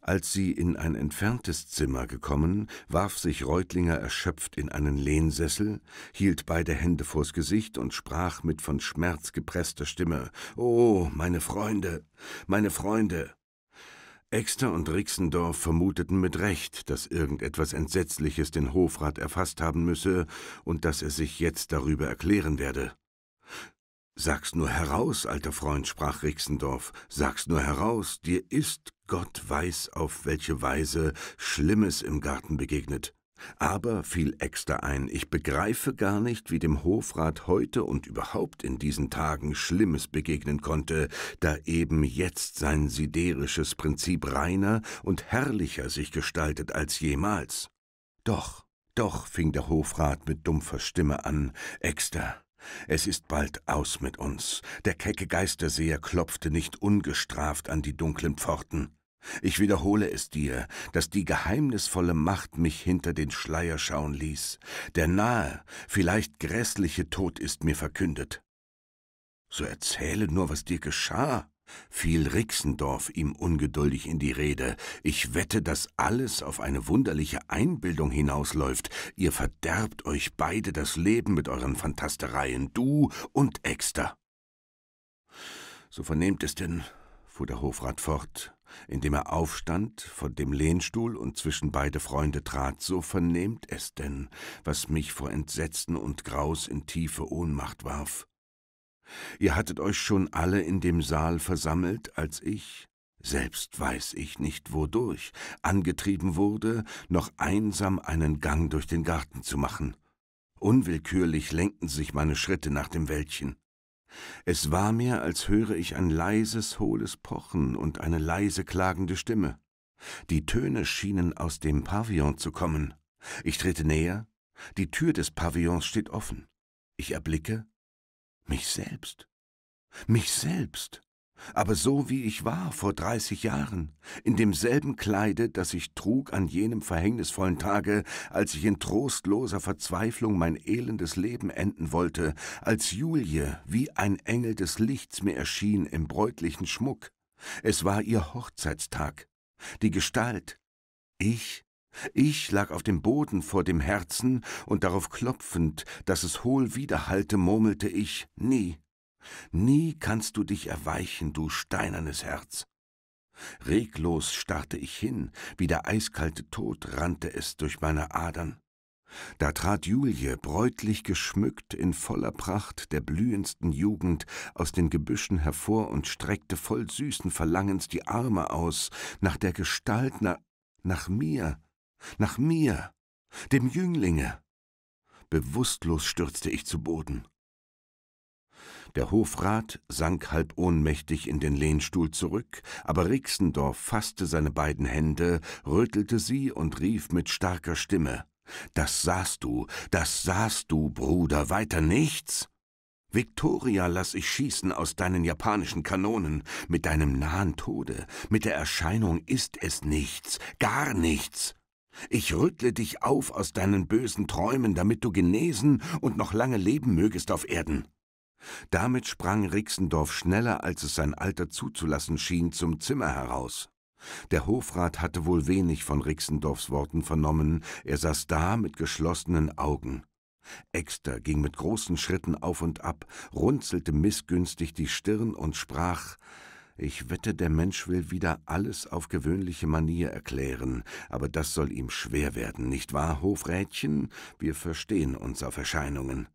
Als sie in ein entferntes Zimmer gekommen, warf sich Reutlinger erschöpft in einen Lehnsessel, hielt beide Hände vors Gesicht und sprach mit von Schmerz gepresster Stimme: Oh, meine Freunde, meine Freunde, Exter und Rixendorf vermuteten mit Recht, dass irgendetwas Entsetzliches den Hofrat erfasst haben müsse und dass er sich jetzt darüber erklären werde. Sag's nur heraus, alter Freund, sprach Rixendorf, sag's nur heraus, dir ist, Gott weiß auf welche Weise, Schlimmes im Garten begegnet. Aber, fiel Exter ein, ich begreife gar nicht, wie dem Hofrat heute und überhaupt in diesen Tagen Schlimmes begegnen konnte, da eben jetzt sein siderisches Prinzip reiner und herrlicher sich gestaltet als jemals. Doch, doch, fing der Hofrat mit dumpfer Stimme an, Exter, es ist bald aus mit uns. Der kecke Geisterseher klopfte nicht ungestraft an die dunklen Pforten. Ich wiederhole es dir, dass die geheimnisvolle Macht mich hinter den Schleier schauen ließ. Der nahe, vielleicht grässliche Tod ist mir verkündet. So erzähle nur, was dir geschah, fiel Rixendorf ihm ungeduldig in die Rede. Ich wette, dass alles auf eine wunderliche Einbildung hinausläuft. Ihr verderbt euch beide das Leben mit euren Phantastereien, du und Exter. So vernehmt es denn, fuhr der Hofrat fort, indem er aufstand, von dem Lehnstuhl und zwischen beide Freunde trat, so vernehmt es denn, was mich vor Entsetzen und Graus in tiefe Ohnmacht warf. Ihr hattet euch schon alle in dem Saal versammelt, als ich, selbst weiß ich nicht wodurch, angetrieben wurde, noch einsam einen Gang durch den Garten zu machen. Unwillkürlich lenkten sich meine Schritte nach dem Wäldchen. Es war mir, als höre ich ein leises, hohles Pochen und eine leise klagende Stimme. Die Töne schienen aus dem Pavillon zu kommen. Ich trete näher, die Tür des Pavillons steht offen. Ich erblicke mich selbst. Mich selbst aber so wie ich war vor dreißig Jahren, in demselben Kleide, das ich trug an jenem verhängnisvollen Tage, als ich in trostloser Verzweiflung mein elendes Leben enden wollte, als Julie wie ein Engel des Lichts mir erschien im bräutlichen Schmuck. Es war ihr Hochzeitstag. Die Gestalt. Ich ich lag auf dem Boden vor dem Herzen und darauf klopfend, dass es hohl widerhallte, murmelte ich nie, Nie kannst du dich erweichen, du steinernes Herz. Reglos starrte ich hin, wie der eiskalte Tod rannte es durch meine Adern. Da trat Julie, bräutlich geschmückt, in voller Pracht der blühendsten Jugend, aus den Gebüschen hervor und streckte voll süßen Verlangens die Arme aus, nach der Gestalt, na, nach mir, nach mir, dem Jünglinge. Bewusstlos stürzte ich zu Boden. Der Hofrat sank halb ohnmächtig in den Lehnstuhl zurück, aber Rixendorf faßte seine beiden Hände, rüttelte sie und rief mit starker Stimme Das sahst du, das sahst du, Bruder, weiter nichts? Victoria lass ich schießen aus deinen japanischen Kanonen, mit deinem nahen Tode, mit der Erscheinung ist es nichts, gar nichts. Ich rüttle dich auf aus deinen bösen Träumen, damit du genesen und noch lange leben mögest auf Erden. Damit sprang Rixendorf schneller, als es sein Alter zuzulassen schien, zum Zimmer heraus. Der Hofrat hatte wohl wenig von Rixendorfs Worten vernommen, er saß da mit geschlossenen Augen. Exter ging mit großen Schritten auf und ab, runzelte mißgünstig die Stirn und sprach Ich wette, der Mensch will wieder alles auf gewöhnliche Manier erklären, aber das soll ihm schwer werden, nicht wahr, Hofrätchen? Wir verstehen uns auf Erscheinungen.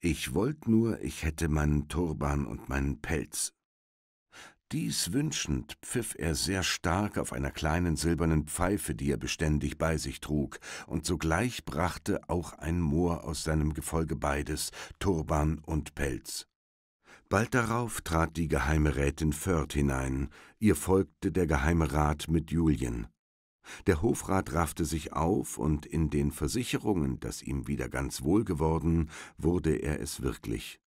Ich wollt nur, ich hätte meinen Turban und meinen Pelz. Dies wünschend pfiff er sehr stark auf einer kleinen silbernen Pfeife, die er beständig bei sich trug, und sogleich brachte auch ein Mohr aus seinem Gefolge beides, Turban und Pelz. Bald darauf trat die geheime Rätin Förd hinein, ihr folgte der geheime Rat mit Julien. Der Hofrat raffte sich auf, und in den Versicherungen, daß ihm wieder ganz wohl geworden, wurde er es wirklich.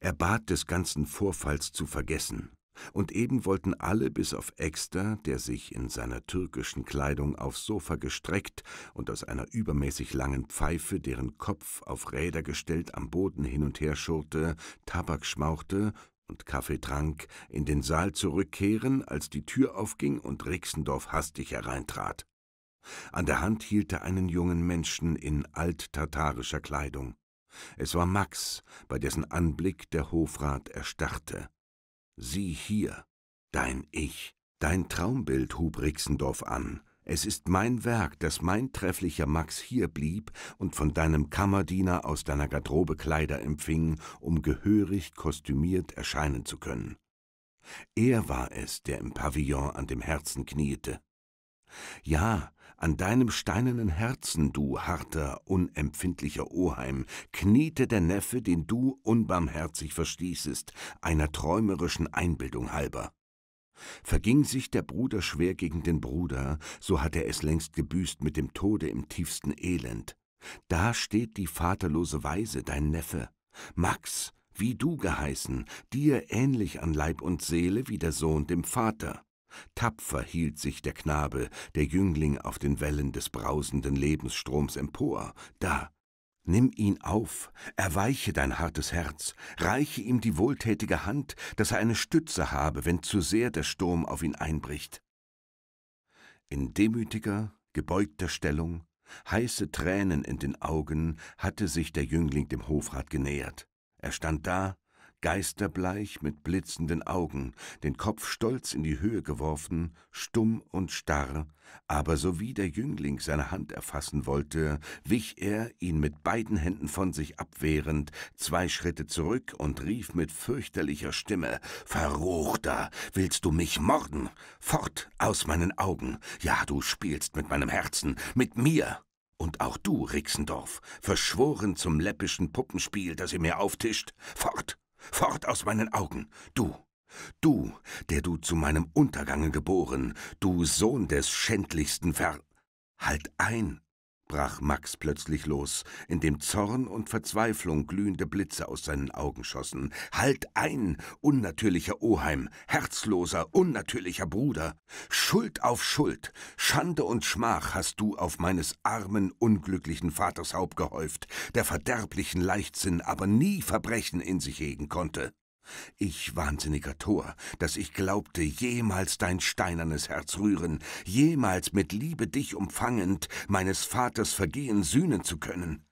Er bat, des ganzen Vorfalls zu vergessen, und eben wollten alle bis auf Exter, der sich in seiner türkischen Kleidung aufs Sofa gestreckt und aus einer übermäßig langen Pfeife, deren Kopf auf Räder gestellt am Boden hin und her schurrte, Tabak schmauchte, und Kaffee trank, in den Saal zurückkehren, als die Tür aufging und Rixendorf hastig hereintrat. An der Hand hielt er einen jungen Menschen in alttatarischer Kleidung. Es war Max, bei dessen Anblick der Hofrat erstarrte. Sieh hier, dein Ich, dein Traumbild hub Rixendorf an, es ist mein Werk, dass mein trefflicher Max hier blieb und von deinem Kammerdiener aus deiner Garderobe Kleider empfing, um gehörig kostümiert erscheinen zu können. Er war es, der im Pavillon an dem Herzen kniete. Ja, an deinem steinernen Herzen, du harter, unempfindlicher Oheim, kniete der Neffe, den du unbarmherzig verstießest, einer träumerischen Einbildung halber. Verging sich der Bruder schwer gegen den Bruder, so hat er es längst gebüßt mit dem Tode im tiefsten Elend. Da steht die vaterlose Weise, dein Neffe. Max, wie du geheißen, dir ähnlich an Leib und Seele wie der Sohn dem Vater. Tapfer hielt sich der Knabe, der Jüngling, auf den Wellen des brausenden Lebensstroms empor. Da, Nimm ihn auf, erweiche dein hartes Herz, reiche ihm die wohltätige Hand, dass er eine Stütze habe, wenn zu sehr der Sturm auf ihn einbricht. In demütiger, gebeugter Stellung, heiße Tränen in den Augen, hatte sich der Jüngling dem Hofrat genähert. Er stand da, geisterbleich mit blitzenden Augen, den Kopf stolz in die Höhe geworfen, stumm und starr, aber sowie der Jüngling seine Hand erfassen wollte, wich er, ihn mit beiden Händen von sich abwehrend, zwei Schritte zurück und rief mit fürchterlicher Stimme Verruchter, willst du mich morden? Fort aus meinen Augen. Ja, du spielst mit meinem Herzen, mit mir. Und auch du, Rixendorf, verschworen zum läppischen Puppenspiel, das ihr mir auftischt, fort! Fort aus meinen Augen, du, du, der du zu meinem Untergange geboren, du Sohn des schändlichsten Ver... Halt ein, brach Max plötzlich los, indem Zorn und Verzweiflung glühende Blitze aus seinen Augen schossen. Halt ein, unnatürlicher Oheim, herzloser, unnatürlicher Bruder! Schuld auf Schuld, Schande und Schmach hast du auf meines armen, unglücklichen Vaters Haupt gehäuft, der verderblichen Leichtsinn aber nie Verbrechen in sich hegen konnte. Ich wahnsinniger Tor, dass ich glaubte, jemals dein steinernes Herz rühren, jemals mit Liebe dich umfangend, meines Vaters Vergehen sühnen zu können.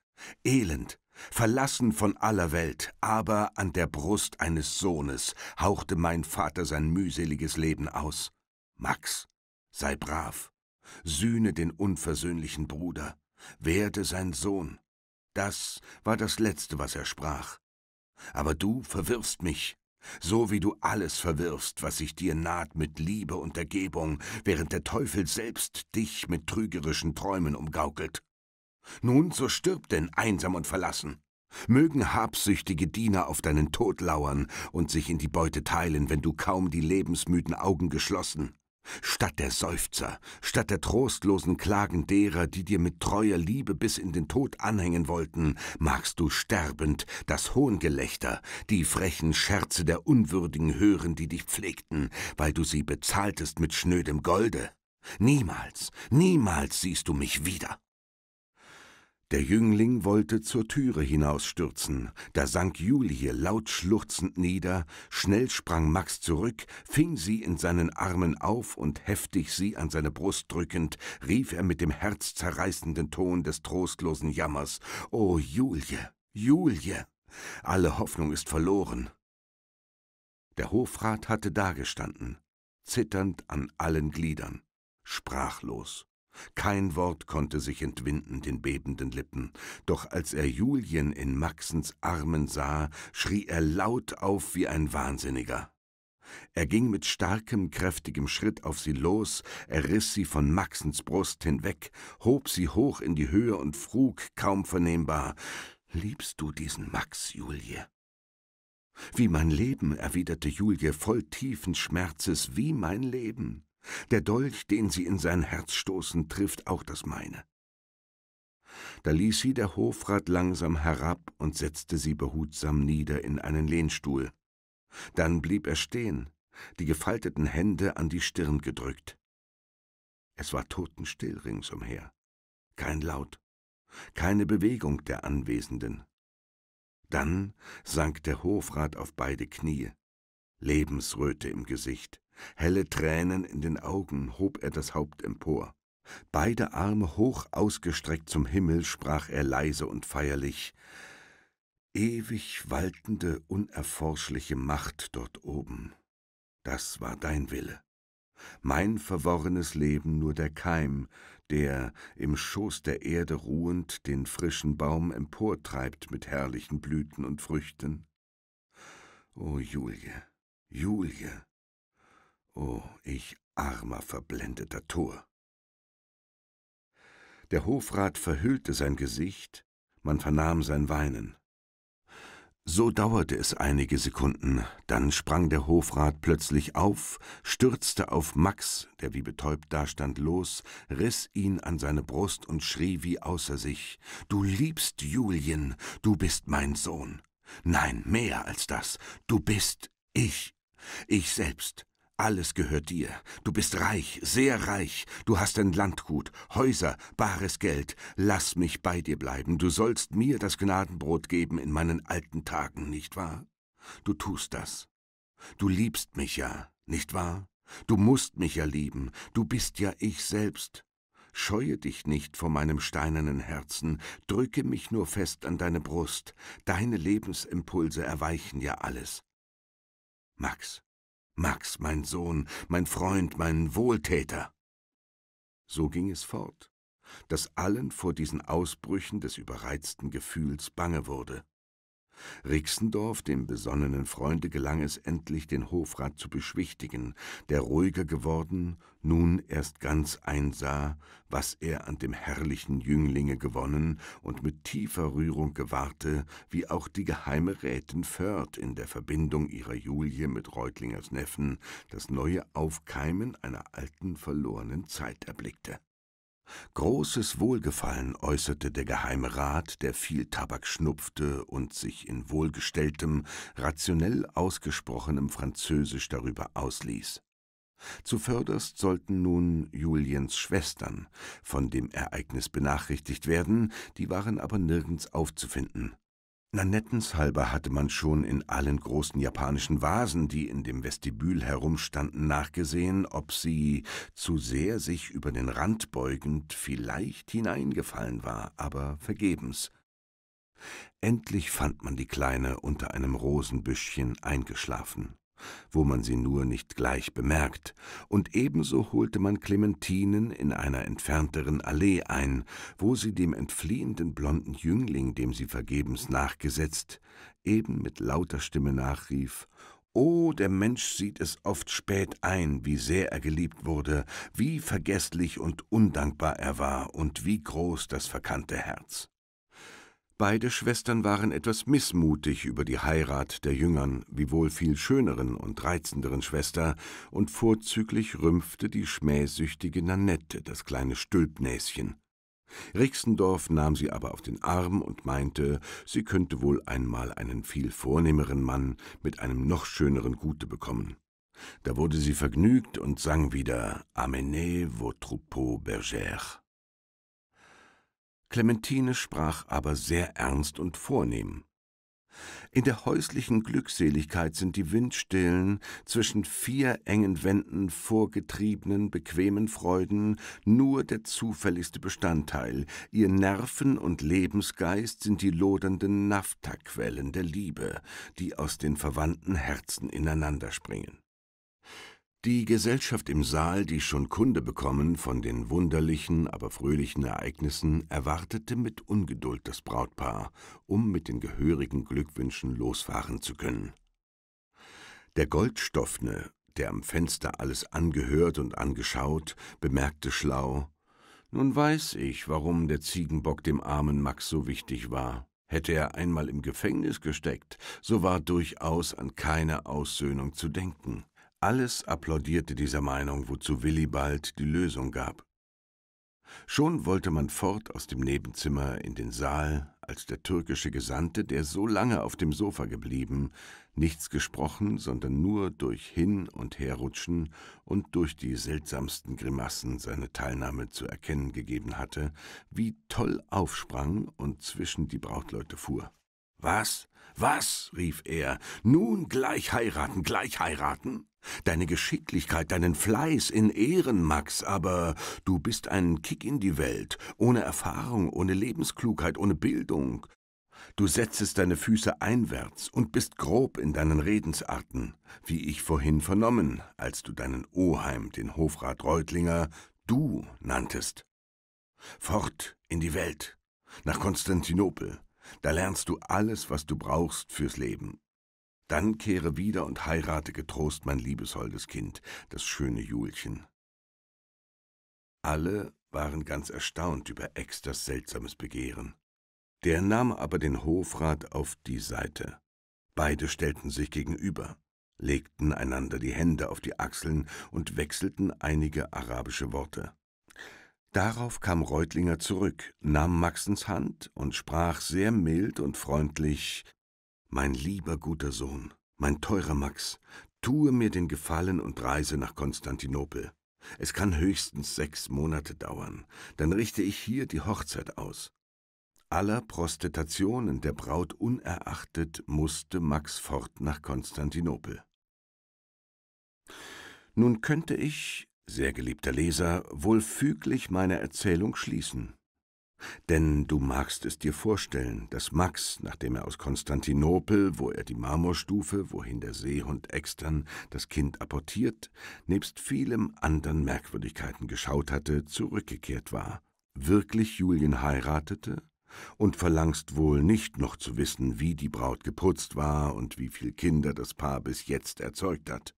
Elend, verlassen von aller Welt, aber an der Brust eines Sohnes hauchte mein Vater sein mühseliges Leben aus. Max, sei brav, sühne den unversöhnlichen Bruder, werde sein Sohn. Das war das Letzte, was er sprach aber du verwirrst mich, so wie du alles verwirrst, was sich dir naht mit Liebe und Ergebung, während der Teufel selbst dich mit trügerischen Träumen umgaukelt. Nun, so stirb denn einsam und verlassen. Mögen habsüchtige Diener auf deinen Tod lauern und sich in die Beute teilen, wenn du kaum die lebensmüden Augen geschlossen Statt der Seufzer, statt der trostlosen Klagen derer, die dir mit treuer Liebe bis in den Tod anhängen wollten, magst du sterbend das Hohngelächter, die frechen Scherze der Unwürdigen hören, die dich pflegten, weil du sie bezahltest mit schnödem Golde. Niemals, niemals siehst du mich wieder. Der Jüngling wollte zur Türe hinausstürzen, da sank Julie laut schluchzend nieder, schnell sprang Max zurück, fing sie in seinen Armen auf und heftig sie an seine Brust drückend, rief er mit dem herzzerreißenden Ton des trostlosen Jammers O Julie, Julie, alle Hoffnung ist verloren. Der Hofrat hatte dagestanden, zitternd an allen Gliedern, sprachlos. Kein Wort konnte sich entwinden den bebenden Lippen, doch als er Julien in Maxens Armen sah, schrie er laut auf wie ein Wahnsinniger. Er ging mit starkem, kräftigem Schritt auf sie los, er riss sie von Maxens Brust hinweg, hob sie hoch in die Höhe und frug, kaum vernehmbar, »Liebst du diesen Max, Julie?« »Wie mein Leben«, erwiderte Julie voll tiefen Schmerzes, »wie mein Leben.« der Dolch, den sie in sein Herz stoßen, trifft auch das meine. Da ließ sie der Hofrat langsam herab und setzte sie behutsam nieder in einen Lehnstuhl. Dann blieb er stehen, die gefalteten Hände an die Stirn gedrückt. Es war totenstill ringsumher. Kein Laut, keine Bewegung der Anwesenden. Dann sank der Hofrat auf beide Knie, Lebensröte im Gesicht, helle Tränen in den Augen, hob er das Haupt empor. Beide Arme hoch ausgestreckt zum Himmel sprach er leise und feierlich Ewig waltende, unerforschliche Macht dort oben, das war dein Wille. Mein verworrenes Leben nur der Keim, der, im Schoß der Erde ruhend, den frischen Baum emportreibt mit herrlichen Blüten und Früchten. O oh, Julie, Julie, oh, ich armer, verblendeter Tor! Der Hofrat verhüllte sein Gesicht, man vernahm sein Weinen. So dauerte es einige Sekunden, dann sprang der Hofrat plötzlich auf, stürzte auf Max, der wie betäubt dastand, los, riss ihn an seine Brust und schrie wie außer sich Du liebst Julien, du bist mein Sohn. Nein, mehr als das, du bist ich, ich selbst, alles gehört dir. Du bist reich, sehr reich. Du hast ein Landgut, Häuser, bares Geld. Lass mich bei dir bleiben. Du sollst mir das Gnadenbrot geben in meinen alten Tagen, nicht wahr? Du tust das. Du liebst mich ja, nicht wahr? Du musst mich ja lieben. Du bist ja ich selbst. Scheue dich nicht vor meinem steinernen Herzen, drücke mich nur fest an deine Brust, deine Lebensimpulse erweichen ja alles. Max, Max, mein Sohn, mein Freund, mein Wohltäter. So ging es fort, dass allen vor diesen Ausbrüchen des überreizten Gefühls bange wurde. Rixendorf, dem besonnenen Freunde, gelang es endlich, den Hofrat zu beschwichtigen, der ruhiger geworden, nun erst ganz einsah, was er an dem herrlichen Jünglinge gewonnen und mit tiefer Rührung gewahrte, wie auch die geheime Rätin Förd in der Verbindung ihrer Julie mit Reutlingers Neffen das neue Aufkeimen einer alten verlorenen Zeit erblickte. Großes Wohlgefallen äußerte der Geheime Rat, der viel Tabak schnupfte und sich in wohlgestelltem, rationell ausgesprochenem Französisch darüber ausließ. Zuvörderst sollten nun Juliens Schwestern von dem Ereignis benachrichtigt werden, die waren aber nirgends aufzufinden. Nanettens halber hatte man schon in allen großen japanischen Vasen, die in dem Vestibül herumstanden, nachgesehen, ob sie, zu sehr sich über den Rand beugend, vielleicht hineingefallen war, aber vergebens. Endlich fand man die Kleine unter einem Rosenbüschchen eingeschlafen wo man sie nur nicht gleich bemerkt, und ebenso holte man Clementinen in einer entfernteren Allee ein, wo sie dem entfliehenden blonden Jüngling, dem sie vergebens nachgesetzt, eben mit lauter Stimme nachrief Oh, der Mensch sieht es oft spät ein, wie sehr er geliebt wurde, wie vergeßlich und undankbar er war und wie groß das verkannte Herz. Beide Schwestern waren etwas missmutig über die Heirat der jüngern, wiewohl viel schöneren und reizenderen Schwester, und vorzüglich rümpfte die schmähsüchtige Nanette das kleine Stülpnäschen. Rixendorf nahm sie aber auf den Arm und meinte, sie könnte wohl einmal einen viel vornehmeren Mann mit einem noch schöneren Gute bekommen. Da wurde sie vergnügt und sang wieder Amenez vos troupeaux Bergère. Clementine sprach aber sehr ernst und vornehm. In der häuslichen Glückseligkeit sind die windstillen, zwischen vier engen Wänden vorgetriebenen, bequemen Freuden nur der zufälligste Bestandteil. Ihr Nerven und Lebensgeist sind die lodernden Naphtaquellen der Liebe, die aus den verwandten Herzen ineinanderspringen. Die Gesellschaft im Saal, die schon Kunde bekommen von den wunderlichen, aber fröhlichen Ereignissen, erwartete mit Ungeduld das Brautpaar, um mit den gehörigen Glückwünschen losfahren zu können. Der Goldstoffne, der am Fenster alles angehört und angeschaut, bemerkte schlau Nun weiß ich, warum der Ziegenbock dem armen Max so wichtig war. Hätte er einmal im Gefängnis gesteckt, so war durchaus an keine Aussöhnung zu denken. Alles applaudierte dieser Meinung, wozu Willibald die Lösung gab. Schon wollte man fort aus dem Nebenzimmer in den Saal, als der türkische Gesandte, der so lange auf dem Sofa geblieben, nichts gesprochen, sondern nur durch Hin- und Herrutschen und durch die seltsamsten Grimassen seine Teilnahme zu erkennen gegeben hatte, wie toll aufsprang und zwischen die Brautleute fuhr. Was? Was? rief er. Nun gleich heiraten, gleich heiraten? Deine Geschicklichkeit, deinen Fleiß in Ehren, Max, aber du bist ein Kick in die Welt, ohne Erfahrung, ohne Lebensklugheit, ohne Bildung. Du setzest deine Füße einwärts und bist grob in deinen Redensarten, wie ich vorhin vernommen, als du deinen Oheim, den Hofrat Reutlinger, du nanntest. Fort in die Welt, nach Konstantinopel, da lernst du alles, was du brauchst fürs Leben, dann kehre wieder und heirate getrost mein liebes holdes Kind, das schöne Julchen. Alle waren ganz erstaunt über Exters seltsames Begehren. Der nahm aber den Hofrat auf die Seite. Beide stellten sich gegenüber, legten einander die Hände auf die Achseln und wechselten einige arabische Worte. Darauf kam Reutlinger zurück, nahm Maxens Hand und sprach sehr mild und freundlich mein lieber guter Sohn, mein teurer Max, tue mir den Gefallen und reise nach Konstantinopel. Es kann höchstens sechs Monate dauern, dann richte ich hier die Hochzeit aus. Aller Prostetationen der Braut unerachtet musste Max fort nach Konstantinopel. Nun könnte ich, sehr geliebter Leser, wohl füglich meine Erzählung schließen. Denn du magst es dir vorstellen, dass Max, nachdem er aus Konstantinopel, wo er die Marmorstufe, wohin der Seehund extern das Kind apportiert, nebst vielem anderen Merkwürdigkeiten geschaut hatte, zurückgekehrt war, wirklich Julien heiratete? Und verlangst wohl nicht noch zu wissen, wie die Braut geputzt war und wie viel Kinder das Paar bis jetzt erzeugt hat.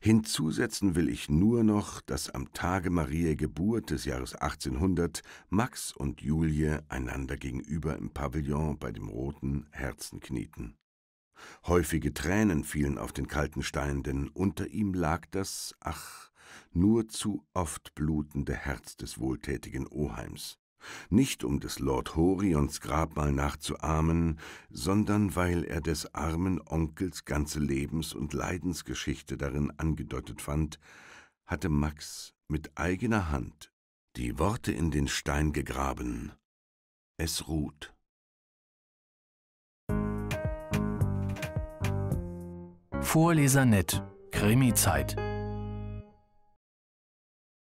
Hinzusetzen will ich nur noch, dass am Tage Mariä Geburt des Jahres 1800 Max und Julie einander gegenüber im Pavillon bei dem roten Herzen knieten. Häufige Tränen fielen auf den kalten Stein, denn unter ihm lag das, ach, nur zu oft blutende Herz des wohltätigen Oheims nicht um des Lord Horions Grabmal nachzuahmen, sondern weil er des armen Onkels ganze Lebens- und Leidensgeschichte darin angedeutet fand, hatte Max mit eigener Hand die Worte in den Stein gegraben. Es ruht. Vorlesernet Krimi-Zeit